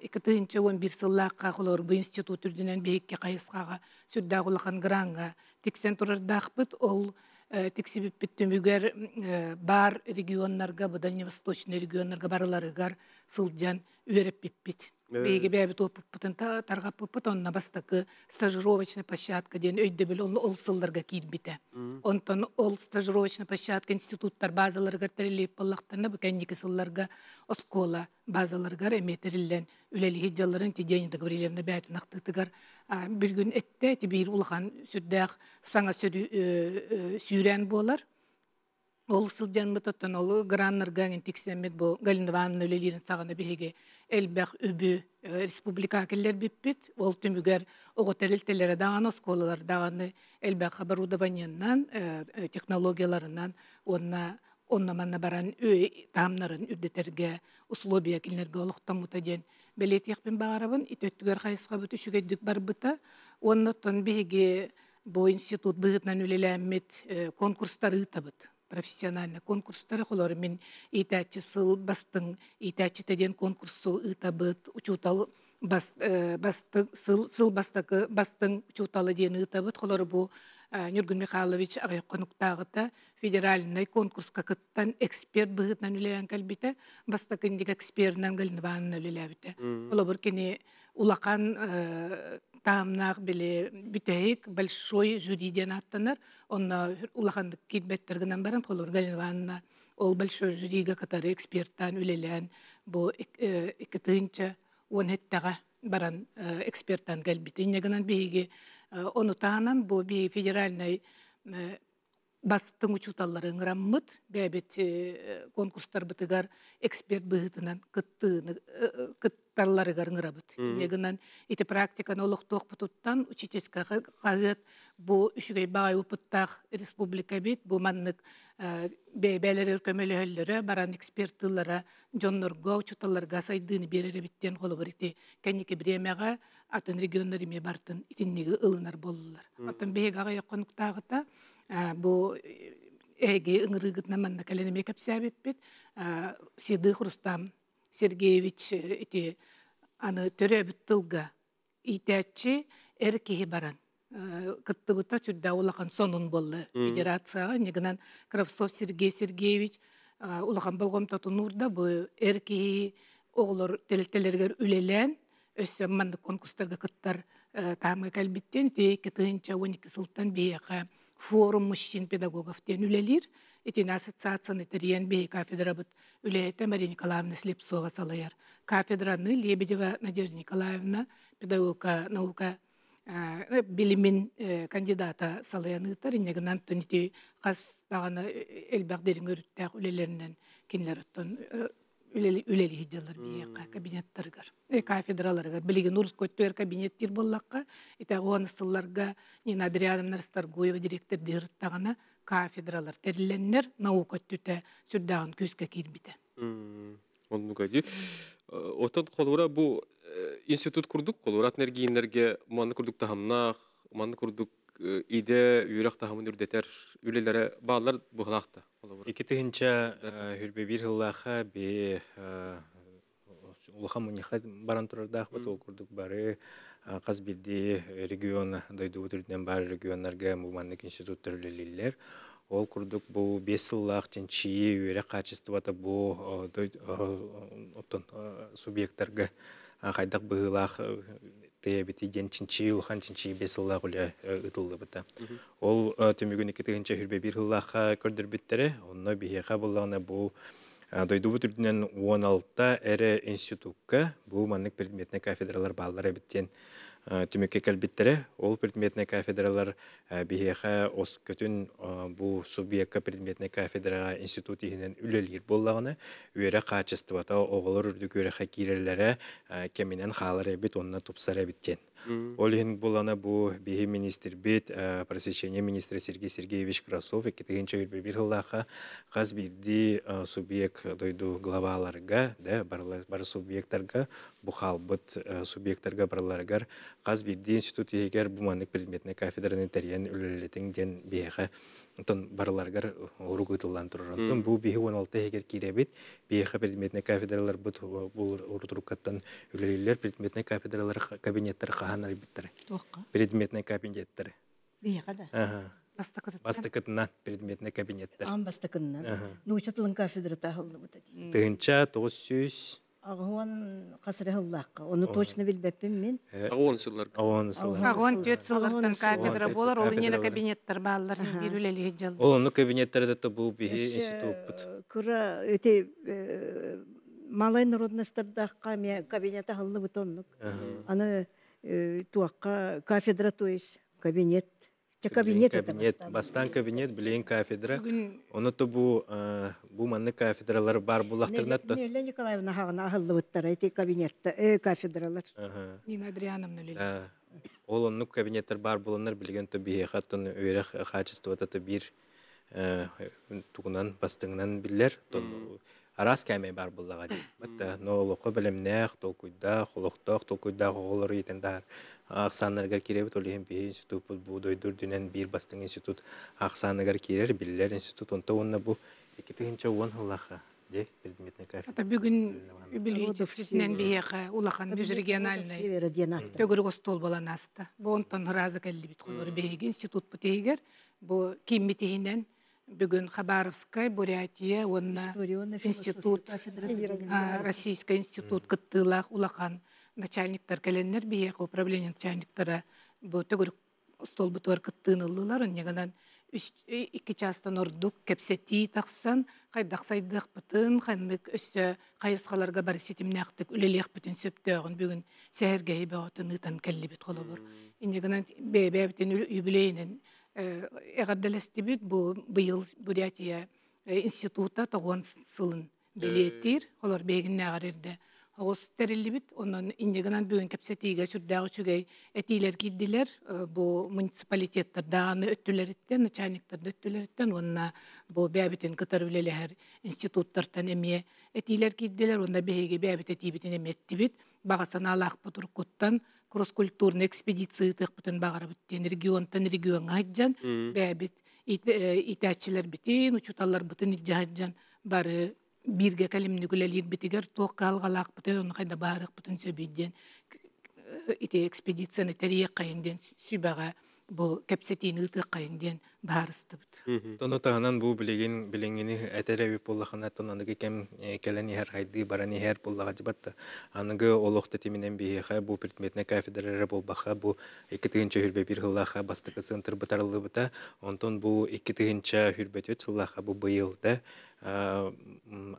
эки тыынчы он бир сыллаққа холор бу институт үрдүнен бейикке кайыскага сүддагулахан гранга тексен турардакпыт ол үгер э, э, бар регионнарга бу дальневосточный регионнарга барыларыгар сылдьан үөреппиппит Биге э, бәбі топ пұтынта тарғап пұт онна бастықы площадка дейін өйді біл ол сылдарға біті. Онтан ол стажировочный площадка институттар базаларға тіріліп болақтаны бүкәннекі сылдарға оскола базаларға әметірілен үләлігі жаларын теденеді Гаврилевна бәтін ақтытығар. Бір күн әтті әті бейір ұлған сүрдәқ саңа э, э, сүйрен болар ол сылдян бұтыттан олы гранныргаңын тексемет бұл Галина Ивановна өлелерін сағаны бігеге әлбәқ үбі э, республика келер ол түмігер оғытар әлтелері дағаны, осколалар дағаны әлбәқ э, э, технологияларынан, онна онна манна баран үй тамнарын үддетерге, условия келнерге олықтан мұтаден. Бәлетияқпен бағарабын, итөттігер қайысқа бұты барбыта бар бұта, оннаттан институт бұғытнан өлеләмет конкурстары табыт профессиональный конкурс тарахолор мен итачы сыл бастың итәчі теден конкурсу ытабыт учутал э, бастың сыл сыл бастакы бастын учуталы ден ытабыт холор бу э, Нюргун Михайлович агай конуктагыта федеральный конкурс кыттан эксперт быгытнан үлелен калбите бастакын дик экспертнан гылнван үлелебите холор кени улакан э, таамнақ біле бүтәйік большой жюриден аттанар онна улахандык китбеттерген баран холор галеванна ол большой жюриге катары эксперттан үлелен бу э, э, тыынча он хеттага баран э, эксперттан галбит биги биге оны таанан бу би федеральный бастың учуталлары ыңраммыт бәбет конкурстар бытыгар эксперт быһытынан кытты таллары гарыңырабыт. Негынан ити практиканы олықтоқ бұтыттан учительскағы қазет бұ үшігей бағай ұпыттақ республика бет, бұ маннық э, бәйбәлер өркөмелі өллері, баран эксперттылары, жоннорға, учуталарға сайдыны берері біттен қолы бір ити кәнеке біремеға атын регионларыме бартын итіннегі ылынар болылар. Атын бәйгі ағай қонықтағыта э, бұ әге э, ыңырығытна манна кәленеме кәпсәбеппет, сиды хұрыстам Сергеевич э, эти аны төрө бүттылга итәчи эр киһи баран э, кыттыбыта сүрдә улахан сонун болду федерацияга негинан Кравцов Сергей Сергеевич э, улахан болгом татунурда бу эр киһи оглор үлелен өссөм манды конкурстарга кыттар тамы калбиттен те кытынча 12 сылтан бияка форум мужчин педагогов тен үлелир Этин ассоциацияны терен бей кафедра бут үлеете Мария Николаевна Слепцова салаяр. Кафедраны Лебедева Надежда Николаевна педагогика наука э, билимин э, кандидата салаяны таринегнан төнити хас тагана э, элбагдерин өрүттәк үлелеринен кинлер оттон үлели хиджалар кафедраларга билигин урус көттөр кабинеттер боллакка оны оныстыларга нина адриановна старгуева директор дерттагана кафедралар, терленнер наука түтә сүрдәгән күзгә кирбите. Оннуга э, Отан колура бу э, институт курдук, колура энергиенерге маны курдук тахамнах, маны курдук э, иде үрәк тахамын үрдәтер, үлеләре баллар бу хлакта. Ике хүрбе бир бары Қаз э, бірді э, регион, э, дойдубут үрдінен бар регионларға муманнык институттар үлелілер. Ол күрдік бұл бес сыллақ ченчии өрі қачыстываты бұл субъекттарға қайдақ бұғылақ тәйәбіті ден чинчи улхан чинчи бесылла гуля ытылды быта. Ол төмөгөн ике тегенче хүрбе бир хыллаха көрдөр биттере, онно бихеха буллагына бу дойду бу түрдүнөн 16-та эре институтка бу маннык предметне кафедралар баллары биттен Э, түмөкке кэлбиттере ол предметіне кафедралар э, биһиэхэ ос көтін э, бу субъекті предметіне кафедрага институт иһинен үлэлиир боллагына үөрэ качествата оголор үрдүк үөрэхэ кирерлере кеминен хаалар эбит онына тупсар эбиттен ол булана бу биһи министр бит просвещение министра сергей сергеевич красов экитигинче бир хыллаха хаз субъект дойду главаларга бар субъекттарга бухалбыт э, субъекттарға бараларгар қаз бирди институт егер буманнык предметіне кафедраны тәрен үлелетен ден бияға тон бараларгар уругытыллан туруран тон бу биһи 16 эгер киребит биһи предметне кафедралар бут бул урутурукаттан үлелилер предметне кафедралар кабинеттер ханар биттер предметне кабинеттер биһи да ага бастыкытынан предметне кабинеттер ам бастыкынан ну учатылын кафедра тахылды бута тыгынча тогуз Ағуан қасыры хыллаққа. Оны точно білбәппін мен. Э? Ағуан сыллар. Ағуан сыллар. Ағуан төт сыллартан кафедра болар, оның нені кабинеттер баллар бирүлелі жыл. Ол кабинеттерді то бұл бігі институт. Э, Күрі өте э, малай народностардаққа ме кабинеті хыллы бұтонлық. Аны туаққа кафедра, то кабинет же кабинет кабинет бастан кабинет билейин кафедра онуту бу э, бу манны кафедралар бар булактырнат то Нелли Николаевна хагына ахыллыбыттар эти кабинетте э кафедралар Нина Адриановна лили ол онну кабинеттер бар буланнар билген то бие хаттын өйрөх э, вот это бир э, тугунан бастыңнан биллер арас кәмей бар буллага ди. Бәттә нолоқы белемнәх, толкуйда, холоқтоқ, толкуйда голыр итендәр. Ахсаннарга кирәбе толыһын бе институт бу дойдур дүнен бір бастың институт. Ахсаннарга кирәр билләр институт онта онна бұл ике тигенчә он хыллаха. Ди, предметный кафедра. Это бүгін билетнен бияқа улахан біз региональный. Төгіргі стол баланасты. Бұл онтан разы кәлі бит қойыр бейген институт бұтегер. Бұл кем метегінен бүгін Хабаровская, Бурятия, онна э, институт, э, Российский институт кыттылах улахан начальниктар Таркаленнер, биек, управление начальниктара бу төгүр стол бутуар кыттыныллылар, оннегынан э, икки частан ордук кепсети тақсан, қайдақ сайдық бұтын, қандық өсі қайысқаларға бар сетімнақтық үлелек сөпті оғын бүгін сәхергей бәуатын ұтан кәлі біт қолы бұр. Инегінен үйбілейінен Эгардалестибит бу быйыл Бурятия э, института тоғон сылын олор э. олар бегин нәгарерде. Оғыз бит, онын индеганан бүгүн кепсетиге сүрдағы үшігей әтейлер кедділер, э, бұл муниципалитеттарда, аны өттілеріттен, начальниктарды өттілеріттен, онына бұл бәбітін кытар үлелер институттардан әме этилер кедділер, онына бәйге бәбіт әтейбітін алақ кросс экспедициятық экспедиции тыхпытын бағара регион регионтан регионға хаджан бәбит итәчілер э, бітен учуталар бүтін хаджан бары бирге кәлемні күләлер бітігер тоқ қалғалақ бүтін э, оны қайда барық бүтін сөбейден э, ите экспедицияны тарихи қайынден сүбаға бу кепсетиинылты кайыңден баарыстыбыт тону таанан бу билеген билеңини этереби буллахана тонаныгы э, кем келени хер хайды барани хер буллага жибатта аныгы олохта тиминен бихе бу предметне кафедрара болбаха бу эки тыгынча хүрбе бир хыллаха бастыкы сынтыр бытарылыбыта онтон бу эки тыгынча хүрбөтө чыллаха бу быйылда Э,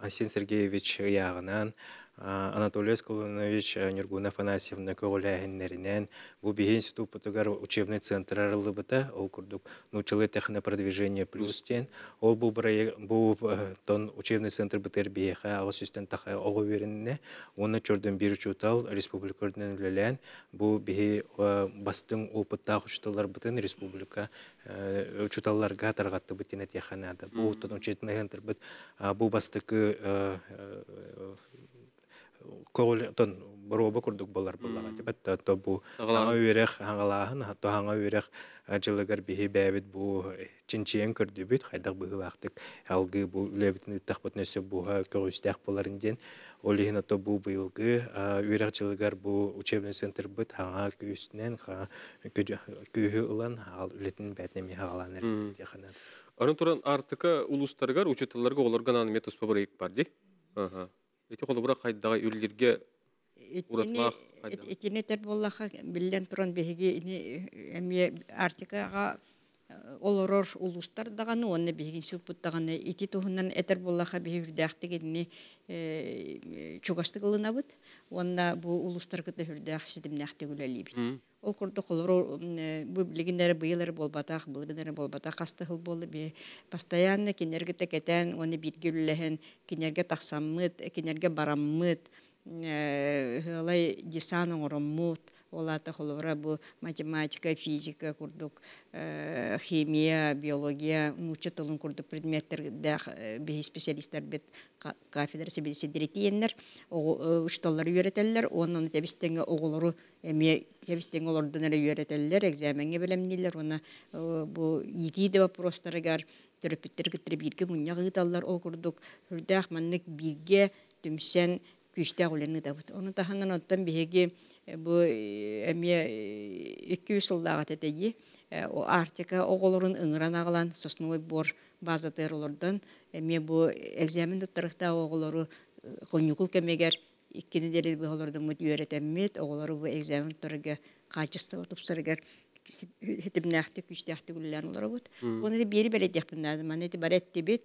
Асен Сергеевич яғынан, э, Анатолий Сколонович э, Нюргуна Фанасьевна көғіләйіннерінен, бұл бейін сету пұтығар учебный центр арылы бұта, ол күрдік нұчылы технопродвижение плюстен, ол бұл тон учебный центр бұтыр бейіға ағыз үстен тақай оғы верініне, оны чөрдің бір чутал республикөрден үлілен, бұл бейі бастың опытта құшталар бұтын республика Э, учуталлар гатаргатты бутине теханада бу Бұл тұн үшетін бут бұл бастық э, э, когол тон роба курдук болар буллага деп атта то бу аңа үрэх аңалаһын то аңа үрэх жылыгар биһи бэбит бу э, чинчиен көрдүбүт хайдак быһылактык алгы бу үлебитин ыттак бут нөсө буга көгүстэх болар инден олихина то бу быйылгы үрэх жылыгар бу учебный центр быт аңа күйүстүнен күйү ылан ал үлетин бэтнеми хагаланыр дихана Арын туран артыка улустаргар учителлерге оларга нан метос пабрейк бар ди. Ага. Эти холобра кайдагы үллерге итини тер боллаха билен туран беги ини эмие артикага э, олорор улустар даганы онны биһигин суппут даганы ити туһунан этер боллаха биһивдяхтик инни э, чугастык ылынабыт онна бу улустар кыты хүрдях сидимнахти гүлэлибит ол курду холор э, бу билигиндер быйылар болбатах былгыдер болбатах касты хыл болы би постоянно кинерге текетен оны биргүллэһен кинерге тахсаммыт кинерге бараммыт ылай э, дисан оңороммут олата холора бу математика физика курдук э, химия биология муча тылын курдук предметтерде э, бии специалисттер бит кафедра себилсе директиеннер ушталлар үйрөтөллөр онун тебистеңе оголору эме тебистең олордун эле үйрөтөллөр экзаменге билемнилер уна бу итиде вопростарыгар төрөпүттер киттирип бирге мунья кыыталлар ол курдук хүрдэ ахманнык бірге түмсен күштәк үләнне дә бут. Оны таһаннан оттан биһеги э, бу эмне 200 елдагы тәтеги о артика оголорун ыңран агылан сосновой бор база теролордан эме бу экзамен тоттырыкта оголору конюкул э, кемегер иккини дели бу олордан мут үйрөтөммет оголору бу экзамен торга качество тупсыргер хитимнахты күчтәхты гүлләрен олору бут. Оны бери беле дияпнардан мен эти баретти бит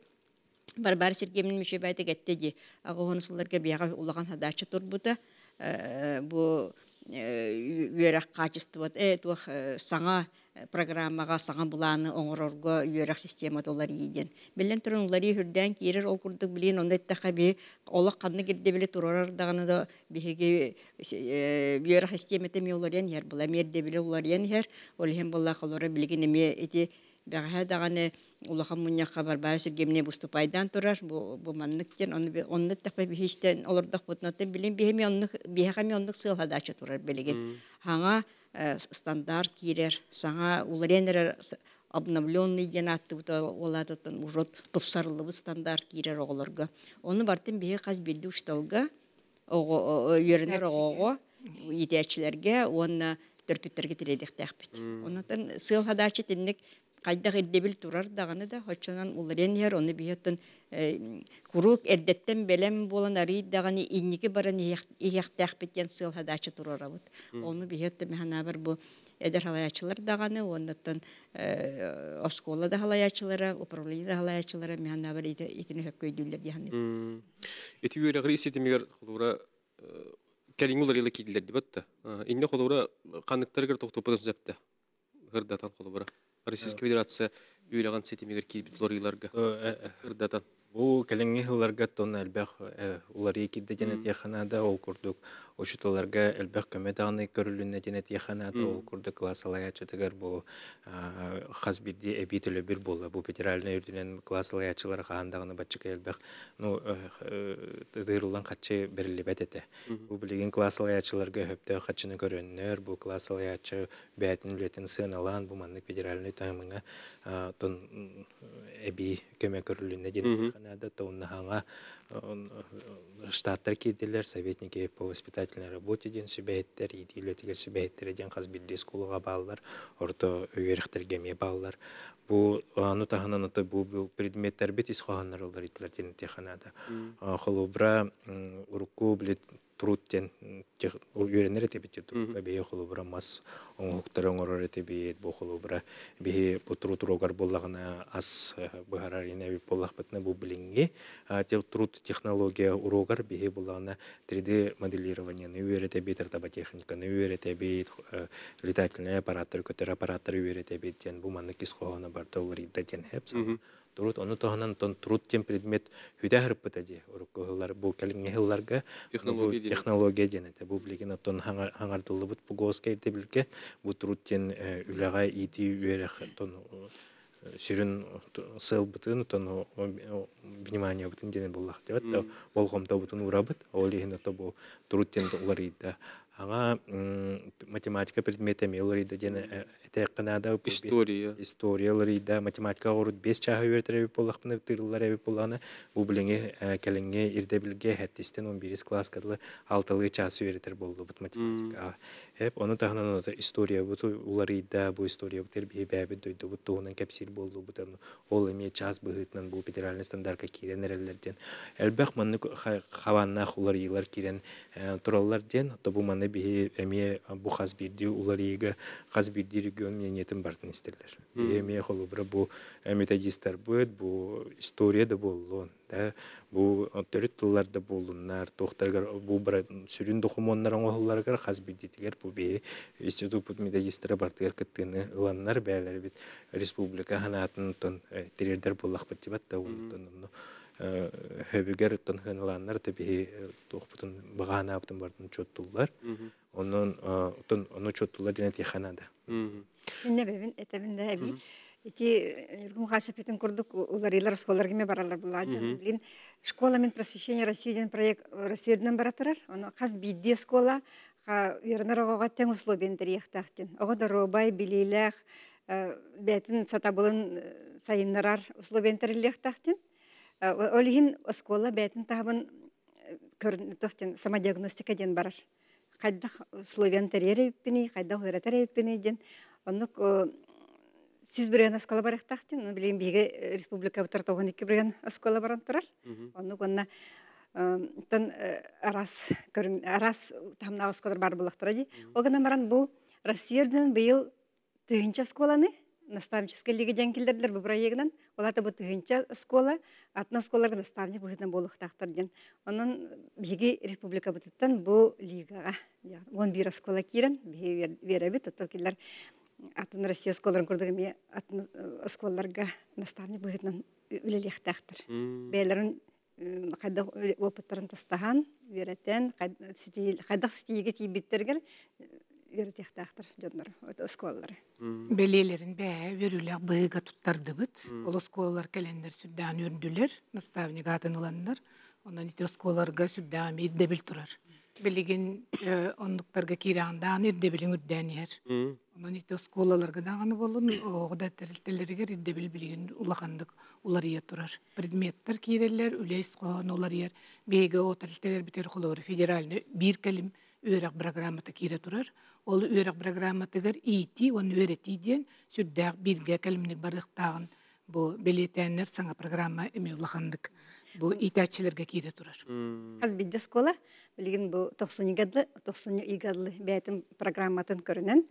барбар сергемин мүшөбе айтыгетте ди агоонусуларга бияга улаган хадачы турбута э, бу бұл э, качествот э, туох саңа программага саңа буланы оңорорго үйөрөк система толар ийден билен турун улари хүрдән кирер ол курдук билин онда иттаха би олок канны кирде биле турорар даганы да биһиги үйөрөк система ми уларен ер була мерде биле уларен яр ол хем булла холора билген эми эти бәгәһә даганы бар муньяхха барбара выступай дан тураш бу бу манныктен он онны таппай бихистен олордах бутнатын билин бихеми онны бихами онны сылхадача турар билеген ханга э, стандарт кирер саңа уларенер обновленный ден атты бута олататын уже тупсарлыбы стандарт кирер оголорга оны бартын бихе каз билди ушталга ого үйөрүнөр ого идячилерге онна төрпүттөргө тиредик тахпит сыл хадачы тинник Кайдах эддебил турар дағаны да, хочонан уларен яр, оны бейеттен э, курук эрдеттен белем болан ари дағаны инники баран иехтах бетен сыл хадачы турар абыт. Оны бейеттен механа бір бу эдер халаячылар дағаны, оннаттан э, оскола да халаячылара, управление да халаячылара механа бар итіне хөпкөйдүйлер дияны. Эти үйрі ғрис етімегер құлура э, кәлің олар елі кейділер дебатта. Инне құлура қанықтар кір тоқтопыдан зәпті. Ғырдатан құлура российской э. федерация үйлаған сетемегер кейбіт лориларга ырдатан Бу келенге хылларга тонна әлбәх э, улар екилде денет яханада ол курдук. Учуталарга әлбәх көмәдәгыны көрүлүнне денет яханада ол курдук классалая чатыгар бу хазбирди эбителе бир болла. Бу федеральный үрдүнен классалая чылар хандагыны батчык әлбәх ну тыдырылган э, э, хатчы бериле бәтете. Бу билеген классалая чыларга хөптө хатчыны көрөннөр, бу классалая чы бәтин үлетин сыналан бу манны федеральный таймыңа тон эби көмә көрүлүнне денет анада тоннаһаҥа э, штаттар кирдилер советники по воспитательной работе ден сүбэһиттер идиилетигер сүбэһиттер ден хас билли скулага баалар орто өйөрөхтерге ме баалар Бұл ану таханан ото бу предметтер бит исхоханнарылар итлер ден теханада холубра урукку билет туруттен үйренер эти бит бие холубра мас оңуктар оңорор эти бит бу холубра бие бутру турогар боллагына ас э, быхарар ине бит боллах битне бу билинги тел трут технология урогар бие боллагына 3D моделирование не үйрете бит таба техника не үйрете бит э, летательный аппараттар көтер аппараттар үйрете бит бу манны кис хогона бар толыр идден хепс Турут ону тоһанан тон турут тем предмет хүдә хырпыта ди. Урукылар бу кәлингә хылларга технология технология дигән бу билген тон хаңардылы бут бу госкә иртә билке бу турут тен э, үләгә ити үрәх тон э, сүрін сыл бұтын тон внимание бұтын дені боллақ деп атта болғамда бұтын урабыт ол ехін атта бұл тұруттен олар еді Ага математика предметами оларыйда э, история история математика бес чаһы бертереби поллахпны тырлар ирде билге 11 класс алтылы часы беретер болды математика Әп, оны тахынан история бұты, улар идда бу история бұтыр тербие бәбі дөйді бу оның кәпсел болды бұты, ол әме час бұғытынан бу педеральный стандартқа керен әрелерден. Әлбәх манны хаванна олар йылар керен тураллар ден то бу манны би эме қаз хаз бирди улар иге хаз бирди регион менетен бартын истерлер. Эме холу бу бу история да боллон да бу төрт тылларда болуннар тохтаргар бу бир сүрүн докумоннар оңолларгар хазбидитигер бу би институт бут медагистра бартыгер кыттыны ыланнар бәләр бит республика ханатын тон э, тирердер буллак бит дебат да унтон э, хөбүгер тон ханыланнар таби э, тохпутун багана аптын бартын чоттуллар онон тон оно чоттуллар дене тиханада. Инне бевин этебинде би Ити Юргун э, Хашапетин курдук уларилар школалар кеме баралар була Блин, школа мен просвещение России деген проект э, Россияден баратырар. Оны қаз бидде школа, ха вернер ого э, тең условиен директахтен. Ого да робай бәтін бетін сатабылын сайыннарар условиен тиректахтен. Олигин школа бәтін табын көрнүктен самодиагностика ден барар. Қайдақ условиен тиректахтен, қайдақ үйретер ден. Онық сиз бирен оскола барактахтын билейин биге республика бутар тогон икки бирен оскола баран турар ону гонна тан э, арас арас тамна осколар бар булактыра ди ол гана баран бу россиядын быйыл тыгынча осколаны наставнический лигиден келдердер бу проектнан оларда бу тыгынча оскола атна осколарга наставник быгытан болуктактыр ден онун биги республика бутыттан бу лигага 11 бир оскола кирен биге беребит оттол келдер атын Россия сколарын көрдігім е, атын э, сколларға наставны бұғытынан үлелектақтыр. Бәлерін қайдақ опыттарын тастаған, веретен, қайдақ сетейге тейбеттергер, э, веретектақтыр, жонлар, э, сколлары. Бәлелерін бә, верулер бұйға тұттарды бұт Ол сколлар кәлендер сүддан өрділер, наставныға атыныландар. Онан ите сколларға сүддан мейді тұрар билигин оннуктарга кирандаан ирде билин үрдәниер. Оның ите сколаларга даганы болун, огда тирилтелергер ирде бил билигин улахандык улар турар. Предметтер киреллер, үлес коон улар ер Беге о битер холор федеральны бир келим үйрәк программаты кире турар. Ол үйрәк программатыгар ити, он үйрәти ден бирге келимник барыктагын бу билетәннер саңа программа эми улахандык бұл итәчиләргә кире тураш. қазір бидә школа билген бу 90 еллы 90 еллы бәйтен программатын көрінен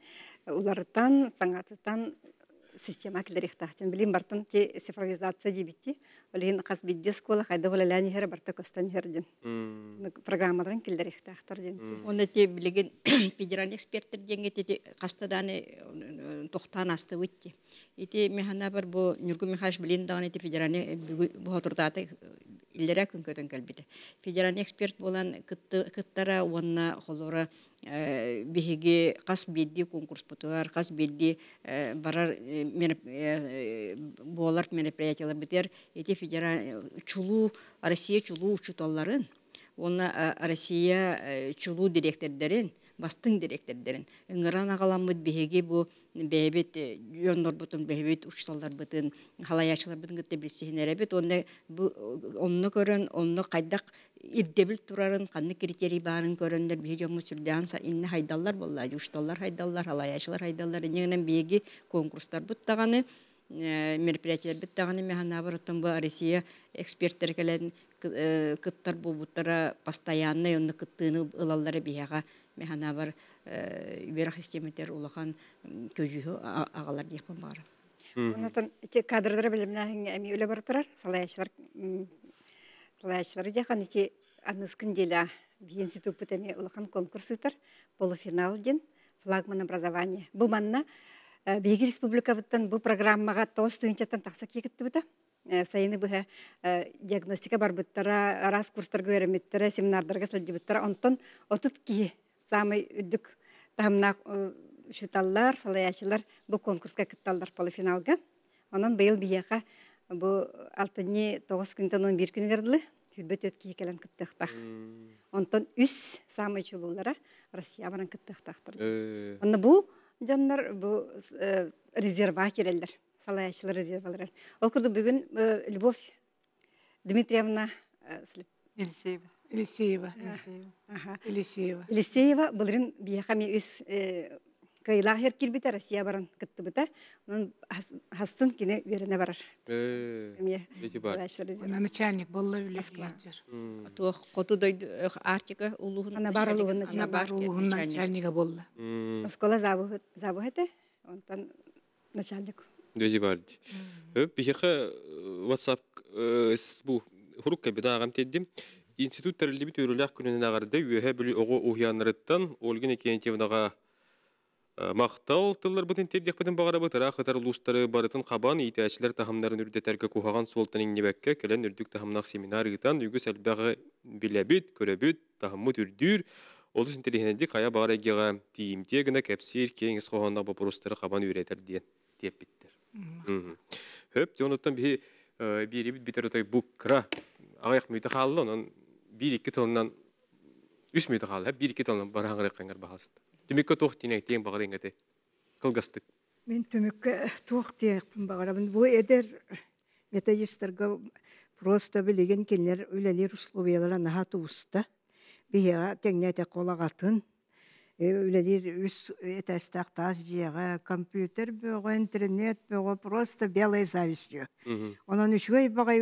олардан саңатыдан система килерих тахтен билин бартын те цифровизация дибитти билин хас бидде школа хайда бола лани хер барта костан хердин программадан килерих ден оны те билген федеральный эксперттер денге те кастаданы тохтан асты витти ити механа бар бу нюргу михаш билин даганы те федеральный бу хатурдаты иллерэ күнкөтөн кэлбитэ. Федеральный эксперт болан кыттара уонна холора э, биһиги қас билди конкурс бутуар, қас билди э, барар э, болар мероприятиялар битер, эти федераль чулу, Россия чулу учутолларын онна Россия чулу директордерин, бастың директордерин ыңыран агаламмыт биһиги бу бэбит э, бутун бэбит учталлар бытын халаячылар бытын гытте билсиһинеребит онда бу онно көрөн онно кайдак ирдебил турарын канны критерий баарын көрөндөр биһи жому сүрдэан инне хайдаллар болла учталлар хайдаллар халаячылар хайдаллар инегенен конкурстар буттаганы э, мероприятиялар биттаганы механабар оттон бу Россия эксперттер келен э, кыттар бу буттара постоянно онно кыттыны ылаллары биһага Механа бар э, верах истеметер улахан көжүһү агалар дип бар. Онтан те кадрдар билимнәһин әми үле бар турар, салаячлар салаячлар дихан ити аныс кинделя институт бутами улахан конкурс итер, полуфинал дин флагман образование. Бу манна э, Бейгі республикабыттан бұл программаға тоғыз студентчаттан тақса кекітті бұта. Э, сайыны бұға диагностика бар бұттара, арас курстарға өреметтері, семинардарға сәлді бұттара, онтон отыт кейі самый там э, тамна шуталлар, салаячылар бу конкурска кытталлар полуфиналга. Анан быйыл бияка бу 6-ни 9 он 11 күн гырдылы хүрбөт өткі келен кыттыктах. Онтон үс самый чулулара Россия баран кыттыктахтыр. Аны э. бу жаннар бу э, резерва кирелдер. Салаячылар резервалар. Ол күрді бүгін Любовь Дмитриевна Елисеева. Елисеева. Елисеева. Елисеева бұлырын бияқами өз э, килбите Россия баран Оның э. хастын кине барар. Э, бар. начальник болла үлескер. Атуох коту артика Ана бар улугун начальник. Она бар Оскола начальник. бар. бу институт тәрелдебит үйріләк күнінен ағарды үйе бүлі оғы ұхиянырыттан Ольгин Екентьевнаға ә, мақтал тыллар бұтын тердек бұтын бағара бұтыра қытар лустары барытын қабан етәшілер тахамнарын үрді тәргі кухаған солтанын небәкке кәлен үрдік тахамнақ семинар ғытан үйгі сәлбәғі біләбіт, көрәбіт, тахаммыт үрдір Олыс интеллигенде қая бағара геға тиімте гіна кәпсер кеңіс қоғанна бапорустары қабан үйретер де деп біттір. Хөп, те оныттан бі ә, беребіт бітер отай бұқра ағайық мүйті қалылы, онын бирикке тылынан 3 қалы, тылынан тоқ тең Мен түмікке тоқ тенекпін бағарабын. методистерге просто білеген келер үлелер условиялар наға туысты. компьютер бөғі, интернет бөғі, просто белая завистью. Онын үшгөй бағай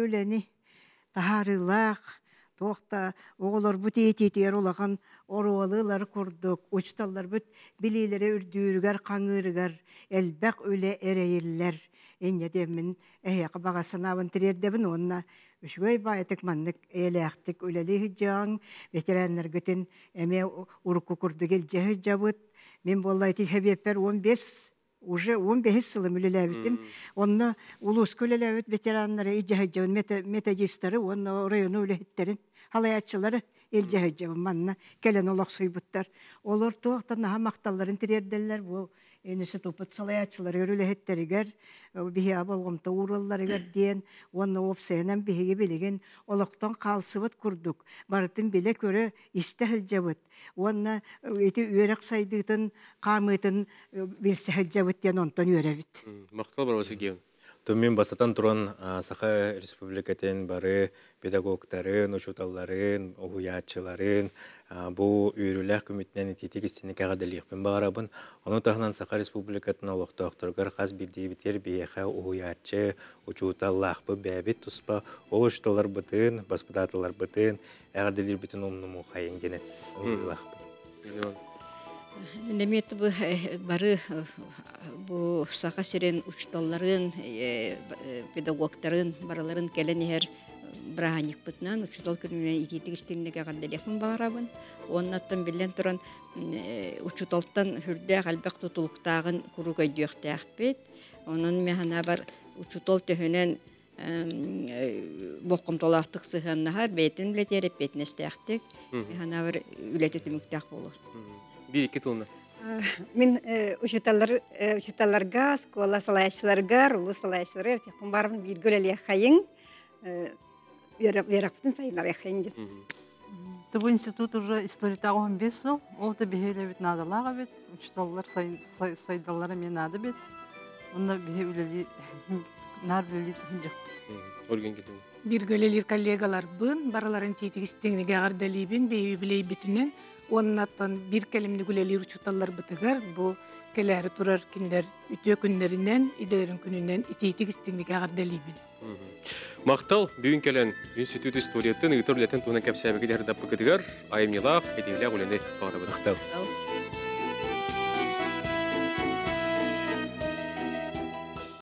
тоқта оғолор бұт ететер олаған оруалылар құрдық, учталлар бүт билейлере үрдүүргер қаңыргар элбәк өле эрейиллер энне демин эхяқы бағасынабын тирердебин онна үшгөй баетик маннык өлелі үлели хиджаан ветераннер гытын эме құрды курду келже жабыт. мен боллайти хебеппер он бес уже 15 сылым үлеләбитим. Онны улус көлеләбит ветераннары иҗаһаҗан методистлары, онны районы үлеһиттерин халаятчылар элже манна келен олоқ суйбуттар. Олар туақтан наһа мақталларын бу энесе тупыт салаячылар өрүлэхеттеригер биһиа болгомта уралларыгер диэн уонна опсенен биһиги билигин олоктон калсыбыт курдук барытын биле көрө исте хылжабыт онна эти үөрек сайдыытын камыытын билсе хылжабыт диэн онтон үөрэбит мактал барбасы Мен басатан туран Саха республикатын бары педагогтарын, учуталларын, угуячыларын бу үйрүләк күмүтнән итетик истини кагадылык багарабын. Аны тахнан Саха республикатын олоктоктургар хас бир дебитер бияха угуячы, учуталлах тұспа бәбит туспа олушталар бытын, баспадатылар бытын, әгәрделер бытын умнуму хайын Немет бу э, э, бары э, бу саха сирен учталларын, педагогтарын, бараларын келен ер браханик бутнан учтал күнүнө ититик истиннеге галделекмин Оның аттан билен туран учталтан хүрдө албак тутулуктагын куруга дүйөктөк бит. Оның механа бар учтал төһөнөн боққым толақтық сыханнахар бейтін білет еріп бетінестәқтік, ғана бір үлеті түміктәқ болыр бир эки тылына мен учиталарга скола салаячыларга рулу салаячыларга эртекун баарын биргөл эле хайын верактын сайын арайхайын деп Тубу институт уже историята 15 жыл. Ол да бихейле бит надалаға бит. Учиталлар сайдалары мен ады бит. Онда бихейле нар билет жоқ. Орген кетем. Биргелелер коллегалар бын, бараларын тетигистеңге ағардалибин, билей битінен, аттан бір келімді күлелер ұчуталар бұтығар, бұ келәрі тұрар кіндер үтө күннерінен, иделерін күнінен итейтік істіңдігі ағарделейбін. Мақтал, бүйін келен институт историятын үйтірлетін туынан кәпсәбігілер даппы күдігар, айымнилақ, әдейлі ғулені бағарабын. Мақтал.